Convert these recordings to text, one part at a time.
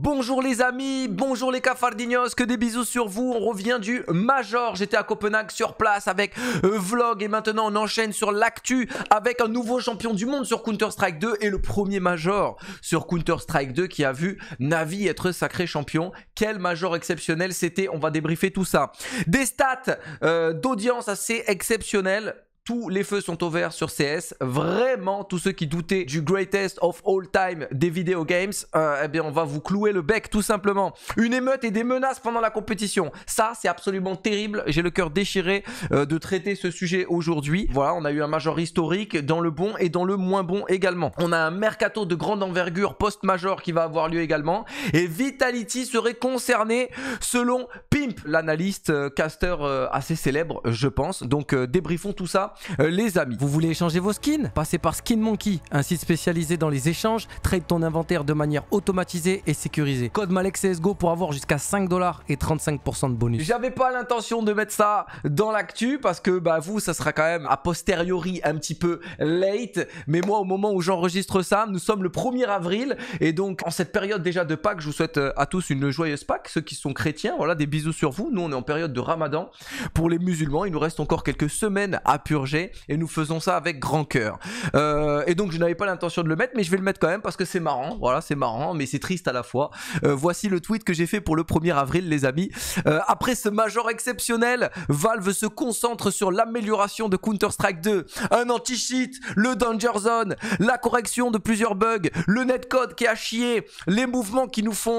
Bonjour les amis, bonjour les cafardignos, que des bisous sur vous, on revient du Major, j'étais à Copenhague sur place avec euh, Vlog et maintenant on enchaîne sur l'actu avec un nouveau champion du monde sur Counter-Strike 2 et le premier Major sur Counter-Strike 2 qui a vu Navi être sacré champion, quel Major exceptionnel c'était, on va débriefer tout ça. Des stats euh, d'audience assez exceptionnelles, tous les feux sont ouverts sur CS. Vraiment, tous ceux qui doutaient du greatest of all time des video games, euh, eh bien, on va vous clouer le bec tout simplement. Une émeute et des menaces pendant la compétition. Ça, c'est absolument terrible. J'ai le cœur déchiré euh, de traiter ce sujet aujourd'hui. Voilà, on a eu un major historique dans le bon et dans le moins bon également. On a un mercato de grande envergure post-major qui va avoir lieu également. Et Vitality serait concerné selon Pimp, l'analyste euh, caster assez célèbre, je pense. Donc débriefons tout ça euh, les amis. Vous voulez échanger vos skins Passez par Skin Monkey, un site spécialisé dans les échanges, trade ton inventaire de manière automatisée et sécurisée. Code malexsgo pour avoir jusqu'à 5 dollars et 35% de bonus. J'avais pas l'intention de mettre ça dans l'actu parce que bah vous ça sera quand même a posteriori un petit peu late, mais moi au moment où j'enregistre ça, nous sommes le 1er avril et donc en cette période déjà de Pâques, je vous souhaite euh, à tous une joyeuse Pâques, ceux qui sont chrétiens, voilà des bisous sur vous. Nous on est en période de Ramadan. Pour les musulmans, il nous reste encore quelques semaines à purger et nous faisons ça avec grand cœur. Euh, et donc je n'avais pas l'intention de le mettre, mais je vais le mettre quand même parce que c'est marrant. Voilà, c'est marrant, mais c'est triste à la fois. Euh, voici le tweet que j'ai fait pour le 1er avril, les amis. Euh, après ce major exceptionnel, Valve se concentre sur l'amélioration de Counter-Strike 2, un anti-cheat, le Danger Zone, la correction de plusieurs bugs, le netcode qui a chié, les mouvements qui nous font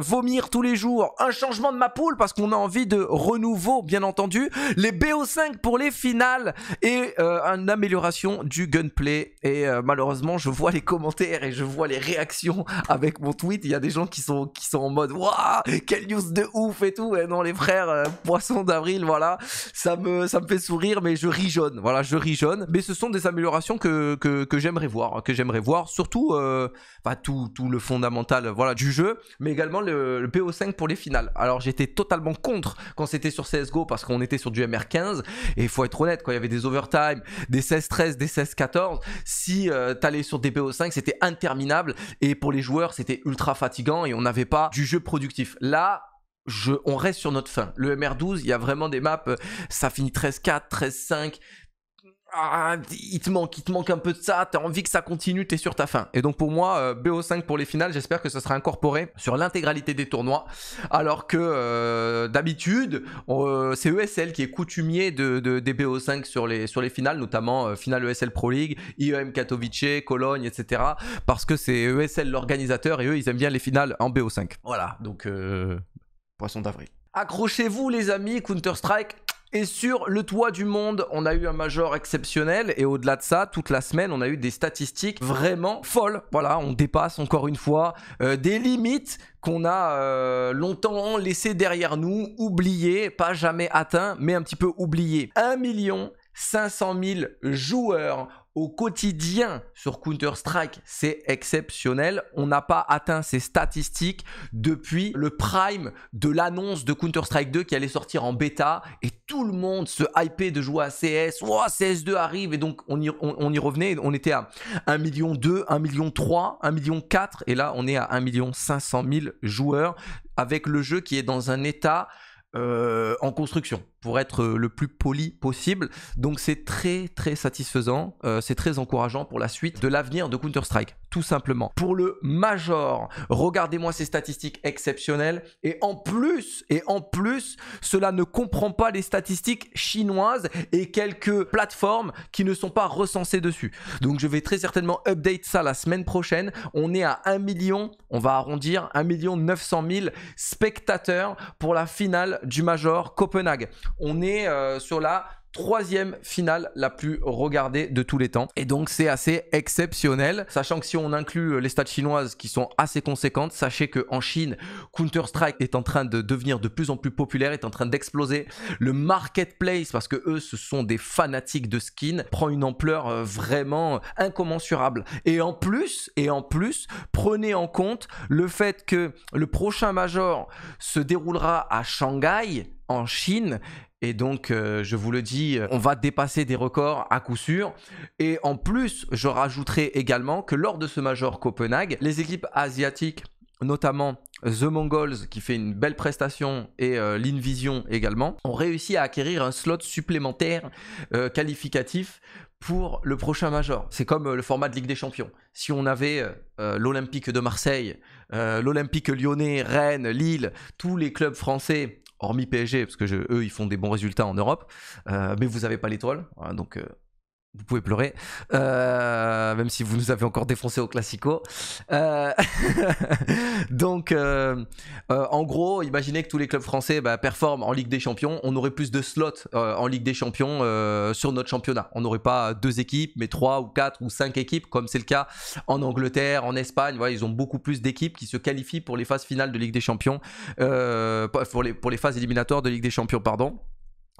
vomir tous les jours, un changement de ma poule parce qu'on a envie de renouveau, bien entendu, les BO5 pour les finales et euh, une amélioration du gunplay. Et euh, malheureusement, je vois les commentaires et je vois les réactions avec mon tweet. Il y a des gens qui sont, qui sont en mode Waouh, quelle news de ouf et tout. Et non, les frères, euh, Poisson d'avril, voilà, ça me, ça me fait sourire, mais je ris jaune. Voilà, je ris jaune. Mais ce sont des améliorations que, j'aimerais voir, hein, que j'aimerais voir, surtout bah, tout, le fondamental voilà, du jeu, mais également le, PO5 pour les finales. Alors j'étais totalement contre quand c'était sur CSGO parce qu'on était sur du MR15, et il faut être honnête, quand il y avait des overtime, des 16-13, des 16-14. Si tu euh, t'allais sur des PO5, c'était interminable et pour les joueurs, c'était ultra fatigant et on n'avait pas du jeu productif. Là, je, on reste sur notre fin. Le MR12, il y a vraiment des maps, euh, ça finit 13-4, 13-5, ah, il te manque, il te manque un peu de ça, t'as envie que ça continue, t'es sur ta fin. Et donc pour moi, euh, BO5 pour les finales, j'espère que ça sera incorporé sur l'intégralité des tournois, alors que euh, d'habitude, euh, c'est ESL qui est coutumier de, des BO5 sur les, sur les finales, notamment finale ESL Pro League, IEM Katowice, Cologne, etc. Parce que c'est ESL l'organisateur et eux, ils aiment bien les finales en BO5. Voilà, donc poisson d'avril. Accrochez-vous les amis, Counter-Strike et sur le toit du monde, on a eu un major exceptionnel. Et au-delà de ça, toute la semaine, on a eu des statistiques vraiment folles. Voilà, on dépasse encore une fois euh, des limites qu'on a euh, longtemps laissées derrière nous, oubliées, pas jamais atteint, mais un petit peu oubliées. 1 million 500 000 joueurs au quotidien sur Counter-Strike, c'est exceptionnel. On n'a pas atteint ces statistiques depuis le prime de l'annonce de Counter-Strike 2 qui allait sortir en bêta et tout le monde se hypait de jouer à CS. Oh, CS2 arrive et donc on y, y revenait. On était à 1 million 2, 1 million 3, 1 million 4 et là on est à 1 million 500 000 joueurs avec le jeu qui est dans un état euh, en construction, pour être euh, le plus poli possible. Donc c'est très très satisfaisant, euh, c'est très encourageant pour la suite de l'avenir de Counter-Strike tout simplement. Pour le Major, regardez-moi ces statistiques exceptionnelles. Et en plus, et en plus, cela ne comprend pas les statistiques chinoises et quelques plateformes qui ne sont pas recensées dessus. Donc je vais très certainement update ça la semaine prochaine. On est à 1 million, on va arrondir, 1 million 900 000 spectateurs pour la finale du Major Copenhague. On est euh, sur la troisième finale la plus regardée de tous les temps. Et donc c'est assez exceptionnel, sachant que si on inclut euh, les stades chinoises qui sont assez conséquentes, sachez qu'en Chine, Counter-Strike est en train de devenir de plus en plus populaire, est en train d'exploser. Le marketplace, parce que eux, ce sont des fanatiques de skins, prend une ampleur euh, vraiment incommensurable. Et en plus, et en plus, prenez en compte le fait que le prochain Major se déroulera à Shanghai, en Chine, et donc, euh, je vous le dis, euh, on va dépasser des records à coup sûr. Et en plus, je rajouterai également que lors de ce Major Copenhague, les équipes asiatiques, notamment The Mongols qui fait une belle prestation et euh, l'Invision également, ont réussi à acquérir un slot supplémentaire qualificatif pour le prochain major. C'est comme le format de Ligue des Champions. Si on avait l'Olympique de Marseille, l'Olympique lyonnais, Rennes, Lille, tous les clubs français hormis PSG, parce que eux, ils font des bons résultats en Europe, euh, mais vous n'avez pas l'étoile, hein, donc euh, vous pouvez pleurer, euh, même si vous nous avez encore défoncé au classico. Euh, donc, euh, en gros, imaginez que tous les clubs français bah, performent en Ligue des Champions. On aurait plus de slots en Ligue des Champions sur notre championnat. On n'aurait pas deux équipes, mais trois ou quatre ou cinq équipes, comme c'est le cas en Angleterre, en Espagne. ils ont beaucoup plus d'équipes qui se qualifient pour les phases finales de Ligue des Champions, pour pour les phases éliminatoires de Ligue des Champions, pardon.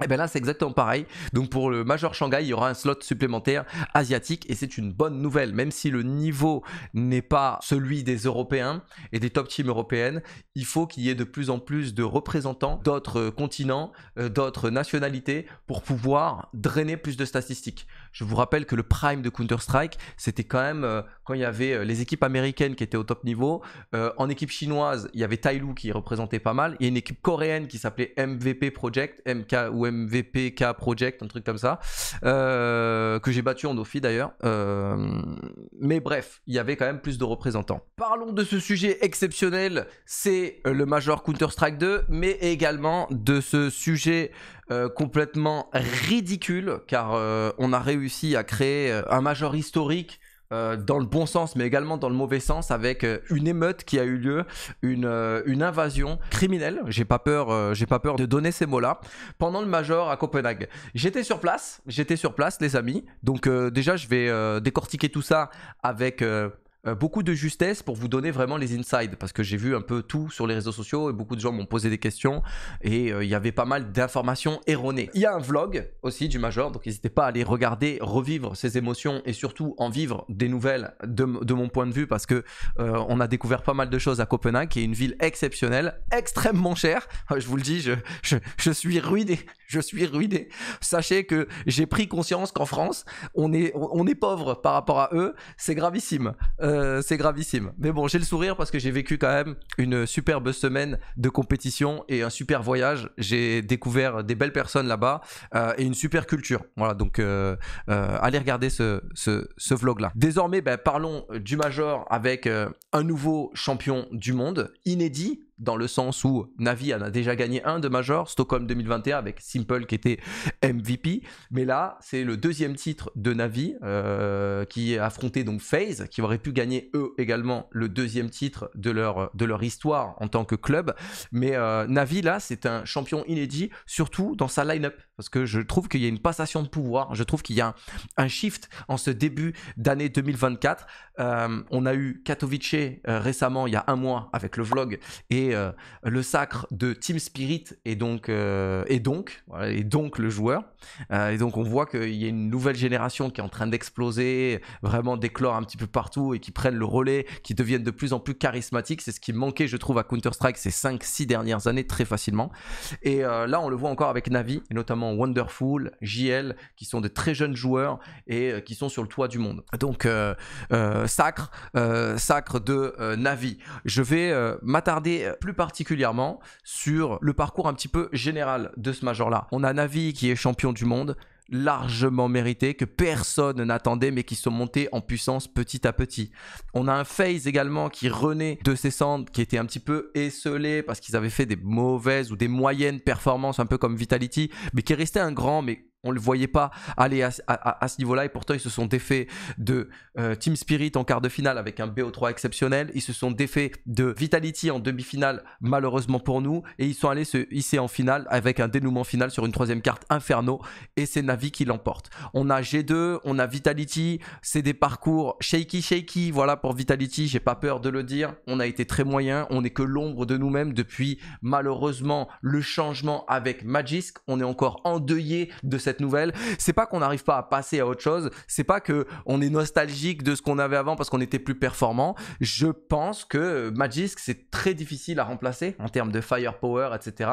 Et eh bien là, c'est exactement pareil. Donc pour le Major Shanghai, il y aura un slot supplémentaire asiatique et c'est une bonne nouvelle. Même si le niveau n'est pas celui des Européens et des top teams européennes, il faut qu'il y ait de plus en plus de représentants d'autres continents, euh, d'autres nationalités pour pouvoir drainer plus de statistiques. Je vous rappelle que le prime de Counter-Strike, c'était quand même euh, quand il y avait euh, les équipes américaines qui étaient au top niveau. Euh, en équipe chinoise, il y avait Tai qui représentait pas mal. Il y a une équipe coréenne qui s'appelait MVP Project, MK ou MVPK Project, un truc comme ça, que j'ai battu en Dofi d'ailleurs. mais bref, il y avait quand même plus de représentants. Parlons de ce sujet exceptionnel, c'est le Major Counter-Strike 2, mais également de ce sujet euh, complètement ridicule, car euh, on a réussi à créer euh, un major historique dans le bon sens, mais également dans le mauvais sens, avec une émeute qui a eu lieu, une, une invasion criminelle. J'ai pas peur, j'ai pas peur de donner ces mots-là. Pendant le major à Copenhague, j'étais sur place, j'étais sur place, les amis. Donc déjà, je vais décortiquer tout ça avec euh, beaucoup de justesse pour vous donner vraiment les insides parce que j'ai vu un peu tout sur les réseaux sociaux et beaucoup de gens m'ont posé des questions et euh, il y avait pas mal d'informations erronées. Il y a un vlog aussi du Major, donc n'hésitez pas à aller regarder, revivre ses émotions et surtout en vivre des nouvelles de, mon point de vue parce que euh, on a découvert pas mal de choses à Copenhague qui est une ville exceptionnelle, extrêmement chère. Je vous le dis, je, je, je suis ruiné je suis ruiné. Sachez que j'ai pris conscience qu'en France, on est, on est pauvre par rapport à eux. C'est gravissime. Euh, c'est gravissime. Mais bon, j'ai le sourire parce que j'ai vécu quand même une superbe semaine de compétition et un super voyage. J'ai découvert des belles personnes là-bas euh, et une super culture. Voilà, donc euh, allez regarder ce, vlog-là. Désormais, ben, parlons du Major avec un nouveau champion du monde, inédit dans le sens où Navi en a déjà gagné un de major, Stockholm 2021 avec Simple qui était MVP. Mais là, c'est le deuxième titre de Navi euh, qui qui affronté donc FaZe, qui aurait pu gagner eux également le deuxième titre de leur, de leur histoire en tant que club. Mais euh, Navi, là, c'est un champion inédit, surtout dans sa line-up parce que je trouve qu'il y a une passation de pouvoir, je trouve qu'il y a un, shift en ce début d'année 2024. Euh, on a eu Katowice euh, récemment, il y a un mois, avec le vlog, et euh, le sacre de Team Spirit, et donc, et donc, et donc le joueur. et donc on voit qu'il y a une nouvelle génération qui est en train d'exploser, vraiment d'éclore un petit peu partout, et qui prennent le relais, qui deviennent de plus en plus charismatiques. C'est ce qui manquait, je trouve, à Counter-Strike ces 5-6 dernières années très facilement. Et là, on le voit encore avec Navi, et notamment Wonderful, JL, qui sont des très jeunes joueurs et euh, qui sont sur le toit du monde. Donc, euh, euh, sacre, sacre de Navi. Je vais m'attarder plus particulièrement sur le parcours un petit peu général de ce major-là. On a Navi qui est champion du monde, largement mérités, que personne n'attendait, mais qui sont montés en puissance petit à petit. On a un phase également qui renaît de ses cendres, qui était un petit peu esselé parce qu'ils avaient fait des mauvaises ou des moyennes performances, un peu comme Vitality, mais qui est resté un grand, mais on le voyait pas aller à, ce niveau-là et pourtant ils se sont défaits de euh, Team Spirit en quart de finale avec un BO3 exceptionnel, ils se sont défaits de Vitality en demi-finale malheureusement pour nous et ils sont allés se hisser en finale avec un dénouement final sur une troisième carte Inferno et c'est Navi qui l'emporte. On a G2, on a Vitality, c'est des parcours shaky shaky, voilà pour Vitality, j'ai pas peur de le dire, on a été très moyen, on n'est que l'ombre de nous-mêmes depuis malheureusement le changement avec Magisk, on est encore endeuillé de cette nouvelle, c'est pas qu'on n'arrive pas à passer à autre chose, c'est pas que on est nostalgique de ce qu'on avait avant parce qu'on était plus performant. Je pense que Magisk c'est très difficile à remplacer en termes de firepower, etc.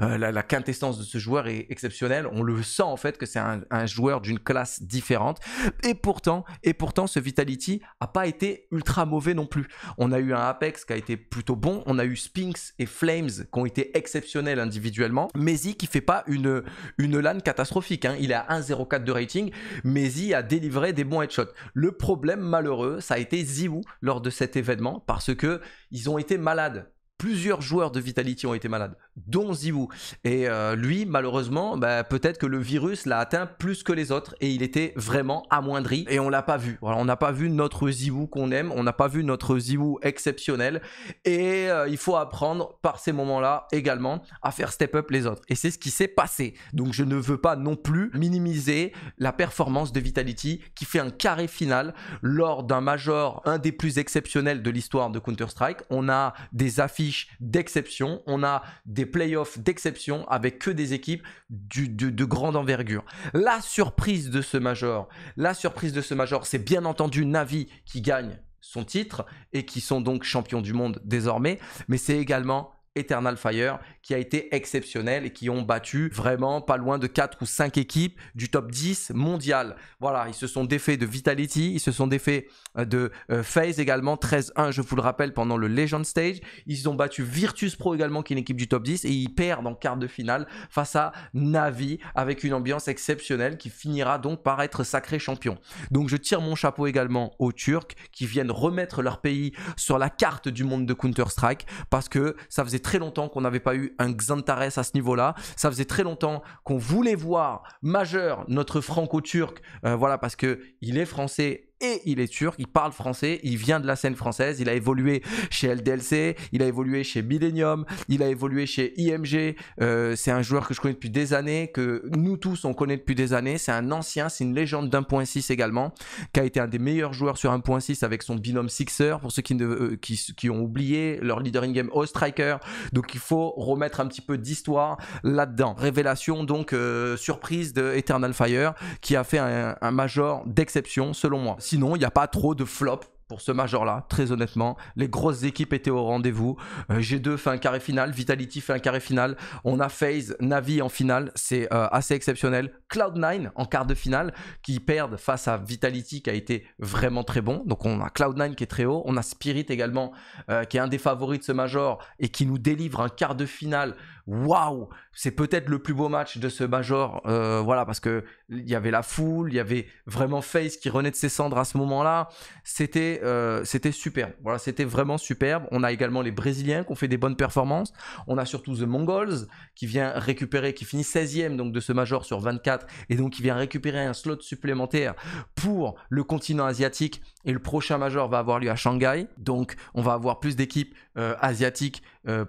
Euh, la, quintessence de ce joueur est exceptionnelle. On le sent en fait que c'est un, joueur d'une classe différente. Et pourtant, et pourtant, ce Vitality a pas été ultra mauvais non plus. On a eu un Apex qui a été plutôt bon. On a eu Spinks et Flames qui ont été exceptionnels individuellement. Mais qui fait pas une une LAN catastrophique il est à 1,04 de rating, mais il a délivré des bons headshots. Le problème malheureux, ça a été ZywOo lors de cet événement parce que ils ont été malades plusieurs joueurs de Vitality ont été malades, dont Ziwu. Et euh, lui, malheureusement, bah, peut-être que le virus l'a atteint plus que les autres et il était vraiment amoindri et on l'a pas vu. on n'a pas vu notre Ziwu qu'on aime, on n'a pas vu notre Ziwu exceptionnel et euh, il faut apprendre par ces moments-là également à faire step up les autres. Et c'est ce qui s'est passé. Donc je ne veux pas non plus minimiser la performance de Vitality qui fait un carré final lors d'un major, un des plus exceptionnels de l'histoire de Counter-Strike. On a des affiches d'exception. On a des playoffs d'exception avec que des équipes de, de, grande envergure. La surprise de ce major, la surprise de ce major, c'est bien entendu Navi qui gagne son titre et qui sont donc champions du monde désormais, mais c'est également Eternal Fire qui a été exceptionnel et qui ont battu vraiment pas loin de 4 ou 5 équipes du top 10 mondial. Voilà, ils se sont défaits de Vitality, ils se sont défaits euh, de euh, FaZe également, 13-1 je vous le rappelle pendant le Legend Stage. Ils ont battu Virtus Pro également qui est une équipe du top 10 et ils perdent en quart de finale face à Navi avec une ambiance exceptionnelle qui finira donc par être sacré champion. Donc je tire mon chapeau également aux Turcs qui viennent remettre leur pays sur la carte du monde de Counter-Strike parce que ça faisait très longtemps qu'on n'avait pas eu un Xantares à ce niveau-là. Ça faisait très longtemps qu'on voulait voir majeur notre franco-turc, euh, voilà, parce que il est français et il est turc, il parle français, il vient de la scène française, il a évolué chez LDLC, il a évolué chez Millennium, il a évolué chez IMG. Euh, c'est un joueur que je connais depuis des années, que nous tous on connaît depuis des années. C'est un ancien, c'est une légende d'1.6 également, qui a été un des meilleurs joueurs sur 1.6 avec son binôme Sixer. Pour ceux qui, euh, qui, ont oublié leur leader in-game, au striker. Donc il faut remettre un petit peu d'histoire là-dedans. Révélation donc euh, surprise de Eternal Fire qui a fait un, un major d'exception selon moi. Si sinon, il n'y a pas trop de flop pour ce major-là, très honnêtement. Les grosses équipes étaient au rendez-vous. Euh, G2 fait un carré final, Vitality fait un carré final. On a FaZe, Navi en finale, c'est euh, assez exceptionnel. Cloud9 en quart de finale, qui perdent face à Vitality qui a été vraiment très bon. Donc on a Cloud9 qui est très haut, on a Spirit également, euh, qui est un des favoris de ce major et qui nous délivre un quart de finale waouh, c'est peut-être le plus beau match de ce Major. Euh, voilà, parce que il y avait la foule, il y avait vraiment Face qui renaît de ses cendres à ce moment-là. C'était, euh, c'était superbe. Voilà, c'était vraiment superbe. On a également les Brésiliens qui ont fait des bonnes performances. On a surtout The Mongols qui vient récupérer, qui finit 16e donc de ce Major sur 24 et donc qui vient récupérer un slot supplémentaire pour le continent asiatique. Et le prochain Major va avoir lieu à Shanghai. Donc, on va avoir plus d'équipes euh, asiatiques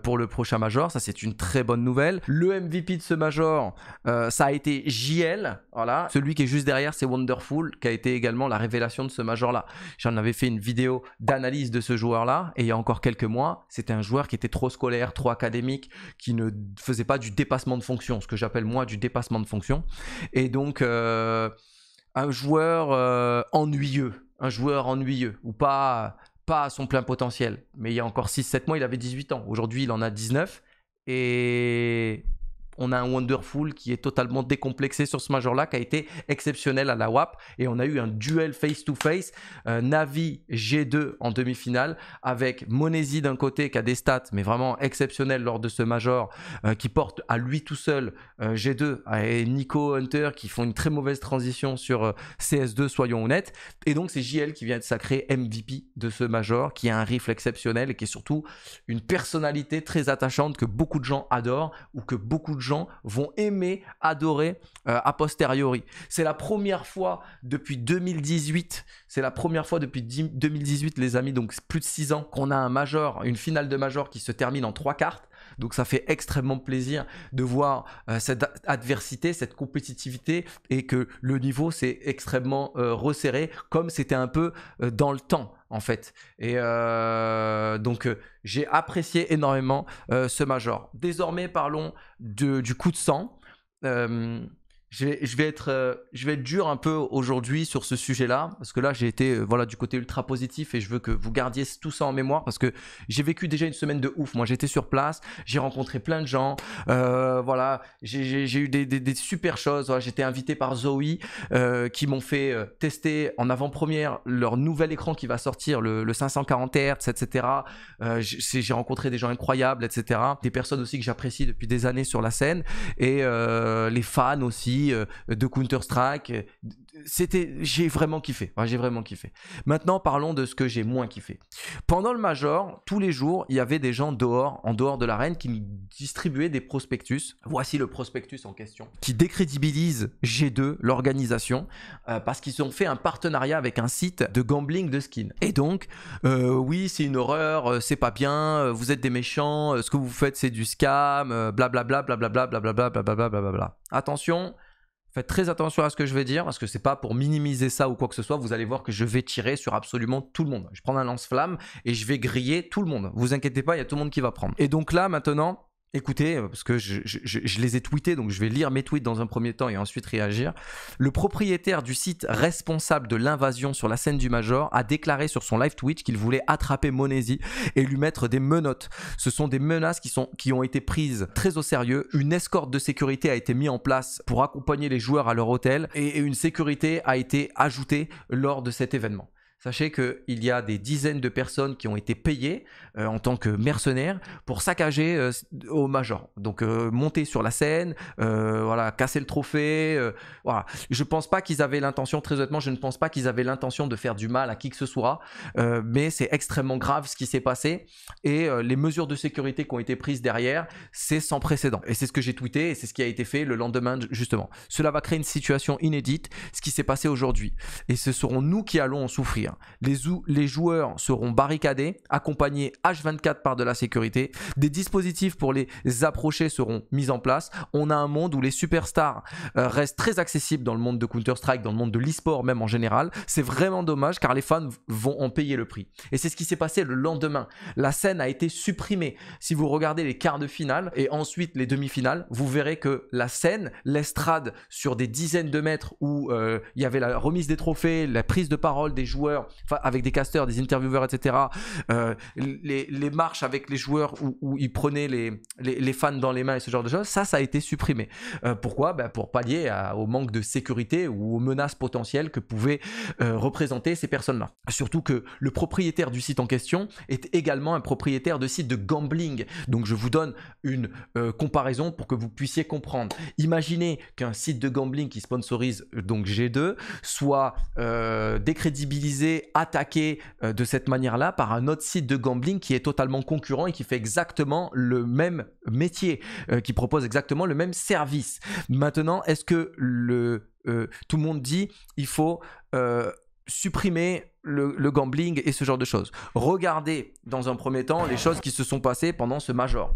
pour le prochain Major. Ça, c'est une très bonne nouvelle. Le MVP de ce major, euh, ça a été JL. Voilà. Celui qui est juste derrière, c'est Wonderful, qui a été également la révélation de ce major-là. J'en avais fait une vidéo d'analyse de ce joueur-là, et il y a encore quelques mois, c'était un joueur qui était trop scolaire, trop académique, qui ne faisait pas du dépassement de fonction, ce que j'appelle moi du dépassement de fonction. Et donc, euh, un joueur euh, ennuyeux, un joueur ennuyeux, ou pas pas à son plein potentiel. Mais il y a encore 6-7 mois, il avait 18 ans. Aujourd'hui, il en a 19. Eh, on a un Wonderful qui est totalement décomplexé sur ce major-là, qui a été exceptionnel à la WAP. Et on a eu un duel face-to-face. Euh, Navi G2 en demi-finale, avec Monesi d'un côté qui a des stats, mais vraiment exceptionnel lors de ce major, euh, qui porte à lui tout seul euh, G2 et Nico Hunter qui font une très mauvaise transition sur CS2, soyons honnêtes. Et donc c'est JL qui vient de sacrer MVP de ce major, qui a un rifle exceptionnel et qui est surtout une personnalité très attachante que beaucoup de gens adorent ou que beaucoup de gens vont aimer, adorer euh, a posteriori. C'est la première fois depuis 2018, c'est la première fois depuis 2018 les amis, donc plus de 6 ans qu'on a un major, une finale de major qui se termine en 3 cartes. Donc ça fait extrêmement plaisir de voir euh, cette adversité, cette compétitivité et que le niveau s'est extrêmement euh, resserré comme c'était un peu euh, dans le temps en fait. Et donc j'ai apprécié énormément ce major. Désormais parlons du coup de sang je vais, être, euh, je vais dur un peu aujourd'hui sur ce sujet-là, parce que là, j'ai été euh, voilà, du côté ultra positif et je veux que vous gardiez tout ça en mémoire, parce que j'ai vécu déjà une semaine de ouf. Moi, j'étais sur place, j'ai rencontré plein de gens, euh, voilà, j'ai eu des, super choses. j'étais invité par Zoe, qui m'ont fait tester en avant-première leur nouvel écran qui va sortir, le, 540 Hz, etc. j'ai rencontré des gens incroyables, etc. Des personnes aussi que j'apprécie depuis des années sur la scène, et les fans aussi euh, de Counter-Strike. Euh, c'était, j'ai vraiment kiffé. Hein, j'ai vraiment kiffé. Maintenant, parlons de ce que j'ai moins kiffé. Pendant le Major, tous les jours, il y avait des gens dehors, en dehors de l'arène, qui distribuaient des prospectus. Voici le prospectus en question, qui décrédibilise G2, l'organisation, euh, parce qu'ils ont fait un partenariat avec un site de gambling de skins. Et donc, oui, c'est une horreur, c'est pas bien, vous êtes des méchants, ce que vous faites, c'est du scam, blablabla, blablabla, blablabla, blablabla, blablabla. Attention, Faites très attention à ce que je vais dire parce que c'est pas pour minimiser ça ou quoi que ce soit. Vous allez voir que je vais tirer sur absolument tout le monde. Je prends un lance-flamme et je vais griller tout le monde. Vous inquiétez pas, il y a tout le monde qui va prendre. Et donc là, maintenant, Écoutez, euh, parce que je, les ai tweetés, donc je vais lire mes tweets dans un premier temps et ensuite réagir. Le propriétaire du site responsable de l'invasion sur la scène du Major a déclaré sur son live Twitch qu'il voulait attraper Monesi et lui mettre des menottes. Ce sont des menaces qui, sont, qui ont été prises très au sérieux. Une escorte de sécurité a été mise en place pour accompagner les joueurs à leur hôtel et une sécurité a été ajoutée lors de cet événement. Sachez qu'il y a des dizaines de personnes qui ont été payées euh, en tant que mercenaires pour saccager euh, au Major. Donc euh, monter sur la scène, voilà, casser le trophée. voilà. Je ne pense pas qu'ils avaient l'intention, très honnêtement, je ne pense pas qu'ils avaient l'intention de faire du mal à qui que ce soit. mais c'est extrêmement grave ce qui s'est passé. Et les mesures de sécurité qui ont été prises derrière, c'est sans précédent. Et c'est ce que j'ai tweeté et c'est ce qui a été fait le lendemain, justement. Cela va créer une situation inédite, ce qui s'est passé aujourd'hui. Et ce seront nous qui allons en souffrir les, joueurs seront barricadés, accompagnés H24 par de la sécurité. Des dispositifs pour les approcher seront mis en place. On a un monde où les superstars euh, restent très accessibles dans le monde de Counter-Strike, dans le monde de l'e-sport même en général. C'est vraiment dommage car les fans vont en payer le prix. Et c'est ce qui s'est passé le lendemain. La scène a été supprimée. Si vous regardez les quarts de finale et ensuite les demi-finales, vous verrez que la scène, l'estrade sur des dizaines de mètres où euh, il y avait la remise des trophées, la prise de parole des joueurs, avec des casteurs, des intervieweurs, etc. Euh, les, marches avec les joueurs où, ils prenaient les, fans dans les mains et ce genre de choses, ça, ça a été supprimé. Euh, pourquoi ben, Pour pallier au manque de sécurité ou aux menaces potentielles que pouvaient euh, représenter ces personnes-là. Surtout que le propriétaire du site en question est également un propriétaire de sites de gambling. Donc je vous donne une comparaison pour que vous puissiez comprendre. Imaginez qu'un site de gambling qui sponsorise donc G2 soit décrédibilisé attaqué euh, de cette manière-là par un autre site de gambling qui est totalement concurrent et qui fait exactement le même métier, euh, qui propose exactement le même service. Maintenant, est-ce que le, euh, tout le monde dit il faut supprimer le, le, gambling et ce genre de choses Regardez dans un premier temps les choses qui se sont passées pendant ce major.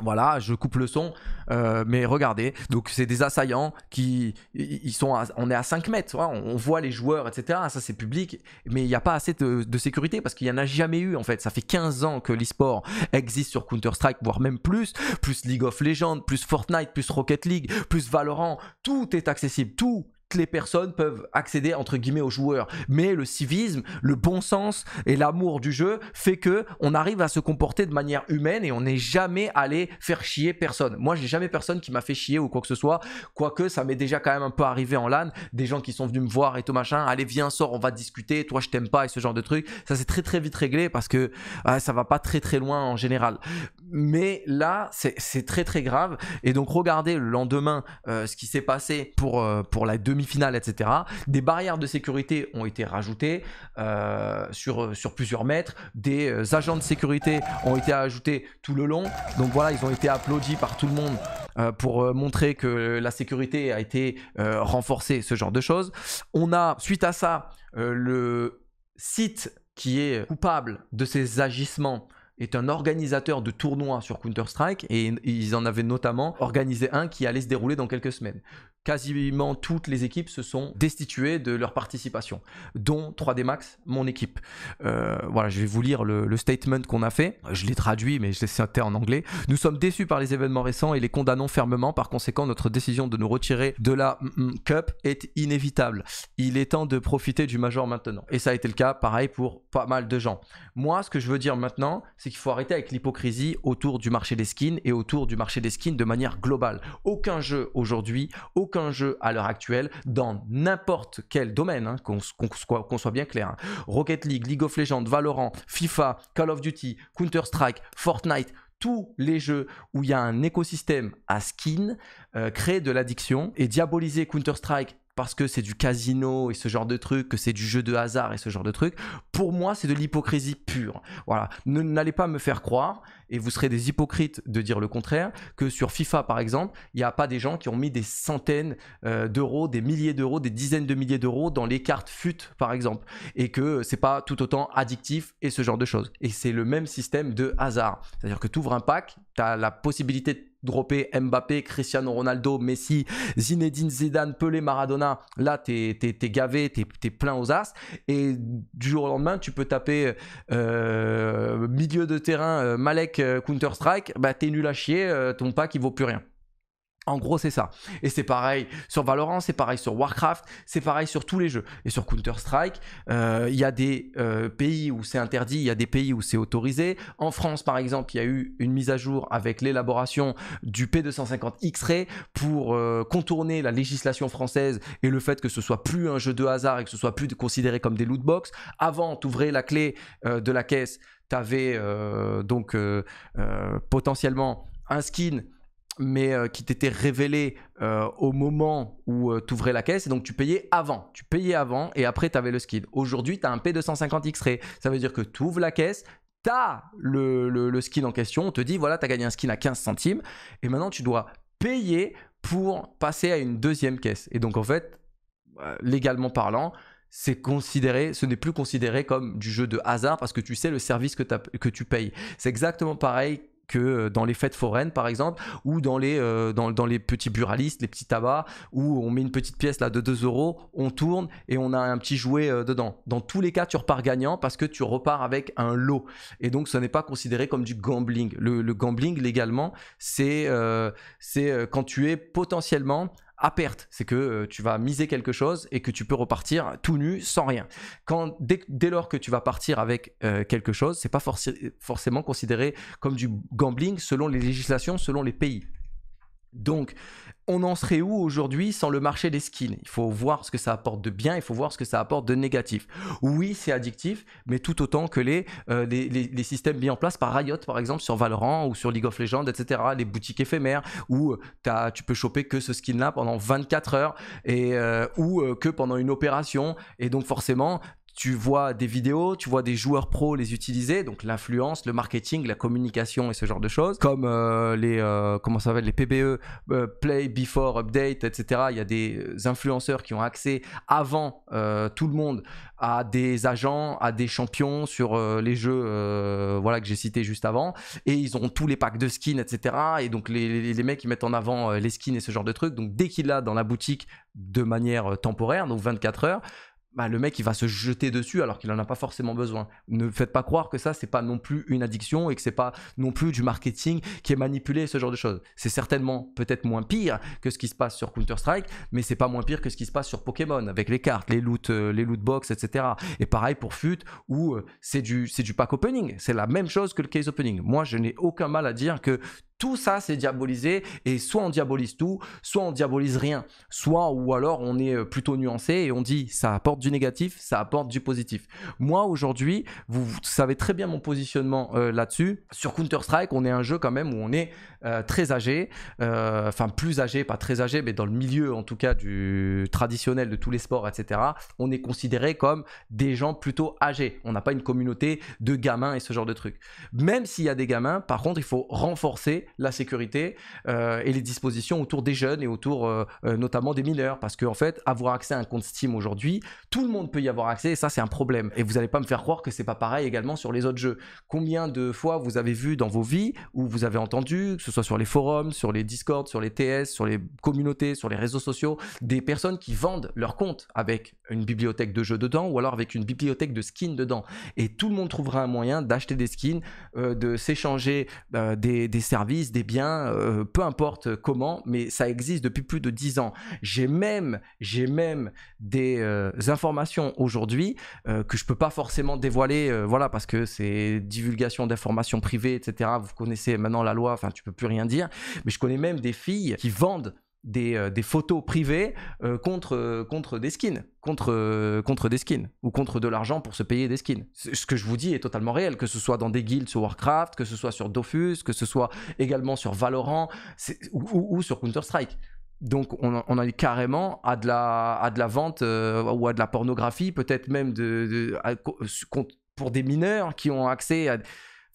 Voilà, je coupe le son, euh, mais regardez, donc c'est des assaillants qui, ils sont, on est à 5 mètres, hein, on voit les joueurs, etc. Ça c'est public, mais il n'y a pas assez de, sécurité parce qu'il n'y en a jamais eu en fait. Ça fait 15 ans que l'eSport existe sur Counter-Strike, voire même plus, plus League of Legends, plus Fortnite, plus Rocket League, plus Valorant, tout est accessible, tout, les personnes peuvent accéder entre guillemets aux joueurs. Mais le civisme, le bon sens et l'amour du jeu fait que on arrive à se comporter de manière humaine et on n'est jamais allé faire chier personne. Moi, j'ai jamais personne qui m'a fait chier ou quoi que ce soit, quoique ça m'est déjà quand même un peu arrivé en LAN, des gens qui sont venus me voir et tout machin, allez viens sors, on va discuter, toi je t'aime pas et ce genre de truc. Ça c'est très très vite réglé parce que ah, ça va pas très très loin en général mais là, c'est très très grave. Et donc, regardez le lendemain euh, ce qui s'est passé pour, euh, pour la demi-finale, etc. Des barrières de sécurité ont été rajoutées euh, sur, sur plusieurs mètres. Des agents de sécurité ont été ajoutés tout le long. Donc voilà, ils ont été applaudis par tout le monde pour montrer que la sécurité a été renforcée, ce genre de choses. On a, suite à ça, le site qui est coupable de ces agissements est un organisateur de tournois sur Counter-Strike et ils en avaient notamment organisé un qui allait se dérouler dans quelques semaines quasiment toutes les équipes se sont destituées de leur participation, dont 3D Max, mon équipe. Euh, voilà, je vais vous lire le, statement qu'on a fait. Je l'ai traduit, mais je l'ai cité en anglais. Nous sommes déçus par les événements récents et les condamnons fermement. Par conséquent, notre décision de nous retirer de la mm, mm, Cup est inévitable. Il est temps de profiter du Major maintenant. Et ça a été le cas, pareil, pour pas mal de gens. Moi, ce que je veux dire maintenant, c'est qu'il faut arrêter avec l'hypocrisie autour du marché des skins et autour du marché des skins de manière globale. Aucun jeu aujourd'hui, aucun aucun jeu à l'heure actuelle dans n'importe quel domaine, hein, qu'on soit bien clair. Hein. Rocket League, League of Legends, Valorant, FIFA, Call of Duty, Counter-Strike, Fortnite, tous les jeux où il y a un écosystème à skin euh, de l'addiction et diaboliser Counter-Strike parce que c'est du casino et ce genre de truc, que c'est du jeu de hasard et ce genre de truc, pour moi c'est de l'hypocrisie pure. Voilà, ne n'allez pas me faire croire et vous serez des hypocrites de dire le contraire, que sur FIFA par exemple, il n'y a pas des gens qui ont mis des centaines euh, d'euros, des milliers d'euros, des dizaines de milliers d'euros dans les cartes FUT par exemple, et que c'est pas tout autant addictif et ce genre de choses. Et c'est le même système de hasard, c'est-à-dire que tu ouvres un pack, tu as la possibilité de dropper Mbappé, Cristiano Ronaldo, Messi, Zinedine Zidane, Pelé, Maradona. Là, tu es, gavé, t'es es plein aux as. Et du jour au lendemain, tu peux taper euh, milieu de terrain euh, Malek euh, Counter-Strike, bah t'es nul à chier, euh, ton pack il vaut plus rien. En gros, c'est ça. Et c'est pareil sur Valorant, c'est pareil sur Warcraft, c'est pareil sur tous les jeux. Et sur Counter-Strike, euh, il y a des pays où c'est interdit, il y a des pays où c'est autorisé. En France, par exemple, il y a eu une mise à jour avec l'élaboration du P250 X-Ray pour contourner la législation française et le fait que ce soit plus un jeu de hasard et que ce soit plus considéré comme des loot box. Avant, d'ouvrir la clé de la caisse, tu avais euh, donc euh, euh, potentiellement un skin mais qui t'était révélé au moment où tu ouvrais la caisse. Et donc, tu payais avant. Tu payais avant et après, tu avais le skin. Aujourd'hui, tu as un P250 X-Ray. Ça veut dire que tu ouvres la caisse, tu as le, le, skin en question. On te dit, voilà, tu as gagné un skin à 15 centimes. Et maintenant, tu dois payer pour passer à une deuxième caisse. Et donc, en fait, légalement parlant, c'est considéré, ce n'est plus considéré comme du jeu de hasard parce que tu sais le service que, tu payes. C'est exactement pareil que euh, dans les fêtes foraines par exemple ou dans les, euh, dans, les petits buralistes, les petits tabacs où on met une petite pièce là de 2 euros, on tourne et on a un petit jouet euh, dedans. Dans tous les cas tu repars gagnant parce que tu repars avec un lot et donc ce n'est pas considéré comme du gambling. Le, gambling légalement c'est quand tu es potentiellement à perte. C'est que euh, tu vas miser quelque chose et que tu peux repartir tout nu sans rien. Quand, dès, lors que tu vas partir avec euh, quelque chose, c'est pas forcément considéré comme du gambling selon les législations, selon les pays. Donc, on en serait où aujourd'hui sans le marché des skins Il faut voir ce que ça apporte de bien, il faut voir ce que ça apporte de négatif. Oui, c'est addictif, mais tout autant que les, euh, les, systèmes mis en place par Riot, par exemple, sur Valorant ou sur League of Legends, etc. Les boutiques éphémères où euh, as, tu peux choper que ce skin-là pendant 24 heures et, euh, ou que pendant une opération. Et donc, forcément, tu vois des vidéos, tu vois des joueurs pros les utiliser, donc l'influence, le marketing, la communication et ce genre de choses. Comme euh, les euh, comment ça les PBE, euh, play before update, etc. Il y a des influenceurs qui ont accès avant tout le monde à des agents, à des champions sur les jeux, voilà que j'ai cité juste avant, et ils ont tous les packs de skins, etc. Et donc les, mecs ils mettent en avant les skins et ce genre de trucs. Donc dès qu'il a dans la boutique de manière temporaire, donc 24 heures bah, le mec il va se jeter dessus alors qu'il n'en a pas forcément besoin. Ne faites pas croire que ça c'est pas non plus une addiction et que c'est pas non plus du marketing qui est manipulé ce genre de choses. C'est certainement peut-être moins pire que ce qui se passe sur Counter Strike, mais c'est pas moins pire que ce qui se passe sur Pokémon avec les cartes, les loot, euh, les loot box, etc. Et pareil pour FUT où euh, c'est du c'est du pack opening, c'est la même chose que le case opening. Moi je n'ai aucun mal à dire que tout ça, c'est diabolisé et soit on diabolise tout, soit on diabolise rien, soit ou alors on est euh, plutôt nuancé et on dit ça apporte du négatif, ça apporte du positif. Moi aujourd'hui, vous, savez très bien mon positionnement euh, là-dessus. Sur Counter Strike, on est un jeu quand même où on est euh, très âgés, euh, enfin plus âgés, pas très âgés, mais dans le milieu en tout cas du traditionnel de tous les sports, etc. On est considéré comme des gens plutôt âgés. On n'a pas une communauté de gamins et ce genre de trucs. Même s'il y a des gamins, par contre, il faut renforcer la sécurité euh, et les dispositions autour des jeunes et autour notamment des mineurs, parce qu'en en fait, avoir accès à un compte Steam aujourd'hui, tout le monde peut y avoir accès et ça c'est un problème. Et vous n'allez pas me faire croire que c'est pas pareil également sur les autres jeux. Combien de fois vous avez vu dans vos vies ou vous avez entendu que ce soit sur les forums, sur les Discord, sur les TS, sur les communautés, sur les réseaux sociaux, des personnes qui vendent leurs comptes avec une bibliothèque de jeux dedans ou alors avec une bibliothèque de skins dedans. Et tout le monde trouvera un moyen d'acheter des skins, euh, de s'échanger euh, des, services, des biens, euh, peu importe comment, mais ça existe depuis plus de dix ans. J'ai même, j'ai même des informations aujourd'hui que je peux pas forcément dévoiler, voilà, parce que c'est divulgation d'informations privées, etc. Vous connaissez maintenant la loi, enfin tu peux plus rien dire. Mais je connais même des filles qui vendent des, euh, photos privées euh, contre, euh, contre des skins, contre, contre des skins, ou contre de l'argent pour se payer des skins. Ce que je vous dis est totalement réel, que ce soit dans des guilds sur Warcraft, que ce soit sur Dofus, que ce soit également sur Valorant ou, sur Counter-Strike. Donc on, on, a eu carrément à de la, à de la vente ou à de la pornographie, peut-être même de, pour des mineurs qui ont accès à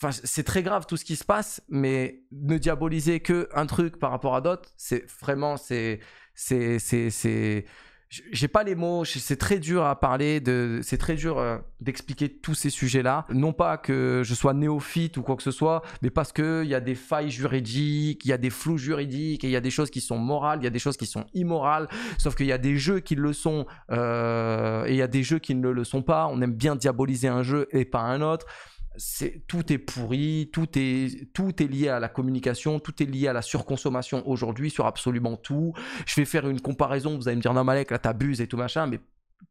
Enfin, c'est très grave tout ce qui se passe, mais ne diaboliser que un truc par rapport à d'autres, c'est vraiment, c'est, c'est, c'est, j'ai pas les mots, c'est très dur à parler, de, c'est très dur euh, d'expliquer tous ces sujets-là. Non pas que je sois néophyte ou quoi que ce soit, mais parce qu'il y a des failles juridiques, il y a des flous juridiques, il y a des choses qui sont morales, il y a des choses qui sont immorales, sauf qu'il y a des jeux qui le sont euh, et il y a des jeux qui ne le sont pas. On aime bien diaboliser un jeu et pas un autre tout est pourri, tout est lié à la communication, tout est lié à la surconsommation aujourd'hui sur absolument tout. Je vais faire une comparaison, vous allez me dire non Malek là t'abuses et tout machin, mais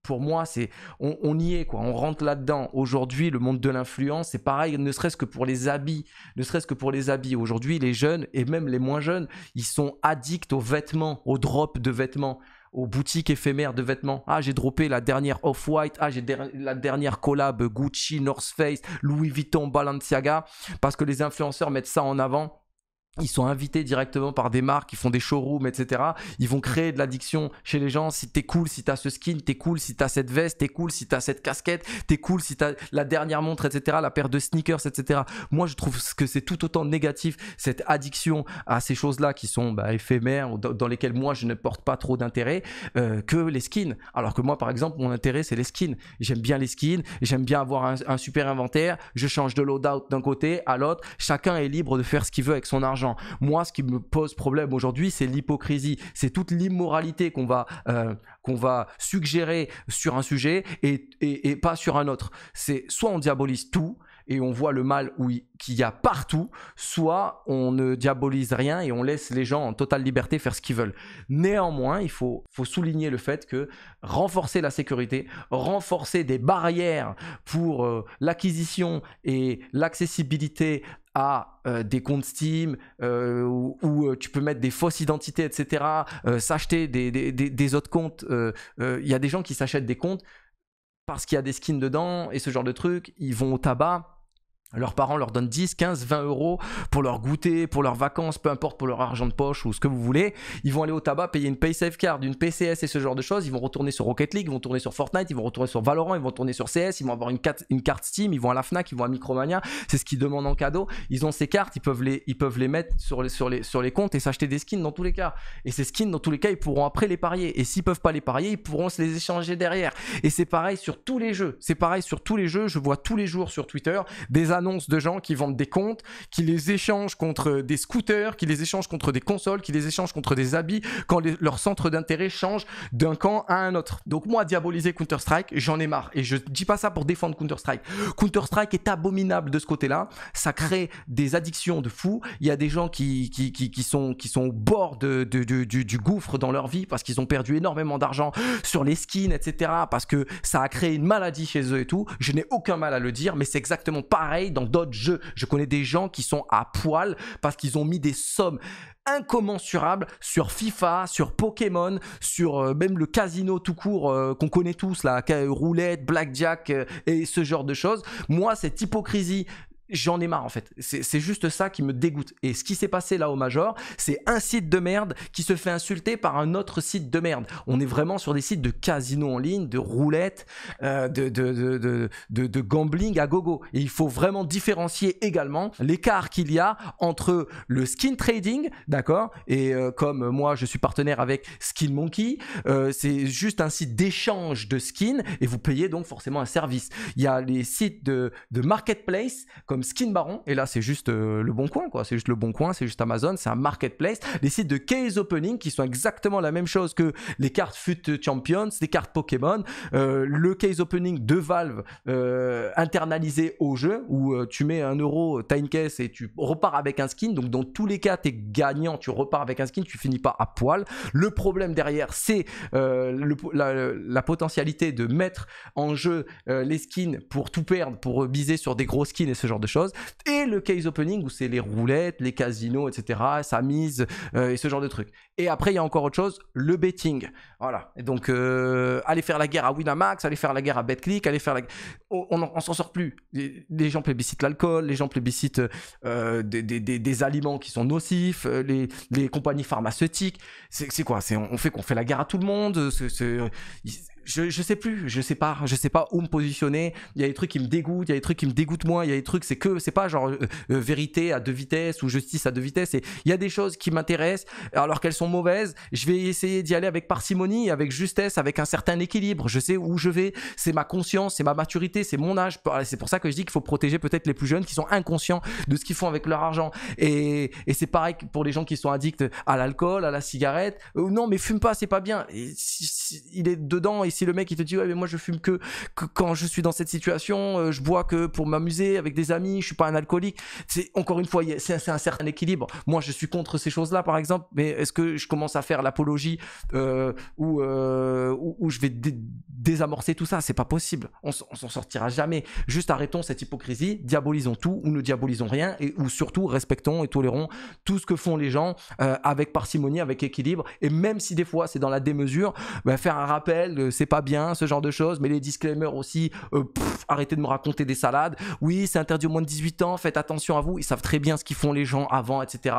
pour moi, c'est on, y est quoi, on rentre là-dedans. Aujourd'hui, le monde de l'influence, c'est pareil, ne serait-ce que pour les habits, ne serait-ce que pour les habits. Aujourd'hui, les jeunes et même les moins jeunes, ils sont addicts aux vêtements, aux drops de vêtements aux boutiques éphémères de vêtements. Ah, j'ai droppé la dernière Off-White, ah, j'ai la dernière collab Gucci, North Face, Louis Vuitton, Balenciaga, parce que les influenceurs mettent ça en avant ils sont invités directement par des marques Ils font des showrooms, etc. Ils vont créer de l'addiction chez les gens. Si t'es cool, si t'as ce skin, t'es cool, si t'as cette veste, t'es cool, si t'as cette casquette, t'es cool, si t'as la dernière montre, etc. La paire de sneakers, etc. Moi, je trouve que c'est tout autant négatif cette addiction à ces choses-là qui sont bah, éphémères dans lesquelles moi je ne porte pas trop d'intérêt euh, que les skins. Alors que moi, par exemple, mon intérêt c'est les skins. J'aime bien les skins, j'aime bien avoir un super inventaire. Je change de loadout d'un côté à l'autre. Chacun est libre de faire ce qu'il veut avec son argent moi, ce qui me pose problème aujourd'hui, c'est l'hypocrisie, c'est toute l'immoralité qu'on va, euh, va suggérer sur un sujet et, pas sur un autre. C'est soit on diabolise tout, et on voit le mal qu'il y a partout, soit on ne diabolise rien et on laisse les gens en totale liberté faire ce qu'ils veulent. Néanmoins, il faut, faut, souligner le fait que renforcer la sécurité, renforcer des barrières pour euh, l'acquisition et l'accessibilité euh, des comptes Steam euh, où, euh, tu peux mettre des fausses identités, etc., euh, s'acheter des, autres comptes. Il y a des gens qui s'achètent des comptes parce qu'il y a des skins dedans et ce genre de truc Ils vont au tabac leurs parents leur donnent 10, 15, 20 euros pour leur goûter, pour leurs vacances, peu importe, pour leur argent de poche ou ce que vous voulez. Ils vont aller au tabac, payer une PaySafe Card, une PCS et ce genre de choses. Ils vont retourner sur Rocket League, ils vont tourner sur Fortnite, ils vont retourner sur Valorant, ils vont tourner sur CS, ils vont avoir une, carte, une carte Steam, ils vont à la FNAC, ils vont à Micromania. C'est ce qu'ils demandent en cadeau. Ils ont ces cartes, ils peuvent les, ils peuvent les mettre sur les, sur, les, sur les comptes et s'acheter des skins dans tous les cas. Et ces skins, dans tous les cas, ils pourront après les parier. Et s'ils peuvent pas les parier, ils pourront se les échanger derrière. Et c'est pareil sur tous les jeux. C'est pareil sur tous les jeux. Je vois tous les jours sur Twitter des annonce de gens qui vendent des comptes, qui les échangent contre des scooters, qui les échangent contre des consoles, qui les échangent contre des habits, quand leur centre d'intérêt change d'un camp à un autre. Donc moi, diaboliser Counter-Strike, j'en ai marre. Et je dis pas ça pour défendre Counter-Strike. Counter-Strike est abominable de ce côté-là. Ça crée des addictions de fous. Il y a des gens qui, sont, au bord du gouffre dans leur vie parce qu'ils ont perdu énormément d'argent sur les skins, etc. Parce que ça a créé une maladie chez eux et tout. Je n'ai aucun mal à le dire, mais c'est exactement pareil dans d'autres jeux. Je connais des gens qui sont à poil parce qu'ils ont mis des sommes incommensurables sur FIFA, sur Pokémon, sur euh, même le casino tout court euh, qu'on connaît tous, la roulette, blackjack euh, et ce genre de choses. Moi, cette hypocrisie j'en ai marre en fait. C'est juste ça qui me dégoûte. Et ce qui s'est passé là au Major, c'est un site de merde qui se fait insulter par un autre site de merde. On est vraiment sur des sites de casino en ligne, de roulette, euh, de, de, gambling à gogo. Et il faut vraiment différencier également l'écart qu'il y a entre le skin trading, d'accord Et euh, comme moi je suis partenaire avec Skin Monkey, euh, c'est juste un site d'échange de skins et vous payez donc forcément un service. Il y a les sites de, marketplace comme Skin Baron, et là c'est juste euh, le bon coin, quoi. C'est juste le bon coin, c'est juste Amazon, c'est un marketplace. Les sites de case opening qui sont exactement la même chose que les cartes FUT Champions, les cartes Pokémon, euh, le case opening de Valve euh, internalisé au jeu où tu mets un euro, t'as une caisse et tu repars avec un skin. Donc dans tous les cas, t'es gagnant, tu repars avec un skin, tu finis pas à poil. Le problème derrière, c'est le, la, la, potentialité de mettre en jeu les skins pour tout perdre, pour biser sur des gros skins et ce genre de chose choses. Et le case opening où c'est les roulettes, les casinos, etc., sa mise euh, et ce genre de trucs. Et après, il y a encore autre chose, le betting. Voilà. donc, euh, aller faire la guerre à Winamax, aller faire la guerre à BetClick, aller faire la. On, s'en sort plus. Les gens plébiscitent l'alcool, les gens plébiscitent euh, des, des, des, aliments qui sont nocifs, les, les compagnies pharmaceutiques. C'est quoi C'est on, fait qu'on fait la guerre à tout le monde je, je sais plus, je sais pas, je sais pas où me positionner. Il y a des trucs qui me dégoûtent, il y a des trucs qui me dégoûtent moins, il y a des trucs, c'est que, c'est pas genre euh, euh, vérité à deux vitesses ou justice à deux vitesses. il y a des choses qui m'intéressent alors qu'elles sont mauvaises. Je vais essayer d'y aller avec parcimonie, avec justesse, avec un certain équilibre. Je sais où je vais, c'est ma conscience, c'est ma maturité, c'est mon âge. Bah, c'est pour ça que je dis qu'il faut protéger peut-être les plus jeunes qui sont inconscients de ce qu'ils font avec leur argent. Et, et c'est pareil pour les gens qui sont addicts à l'alcool, à la cigarette. Euh, non, mais fume pas, c'est pas bien. il est dedans si le mec il te dit ouais mais moi je fume que, quand je suis dans cette situation, euh, je bois que pour m'amuser avec des amis, je suis pas un alcoolique. C'est encore une fois c'est un certain équilibre. Moi je suis contre ces choses là par exemple, mais est-ce que je commence à faire l'apologie euh, ou, euh, je vais désamorcer tout ça C'est pas possible. On, on s'en sortira jamais. Juste arrêtons cette hypocrisie, diabolisons tout ou ne diabolisons rien et ou surtout respectons et tolérons tout ce que font les gens euh, avec parcimonie, avec équilibre et même si des fois c'est dans la démesure, ben, faire un rappel, c'est pas bien, ce genre de choses, mais les disclaimers aussi, euh, arrêtez de me raconter des salades, oui, c'est interdit au moins de 18 ans, faites attention à vous, ils savent très bien ce qu'ils font les gens avant, etc.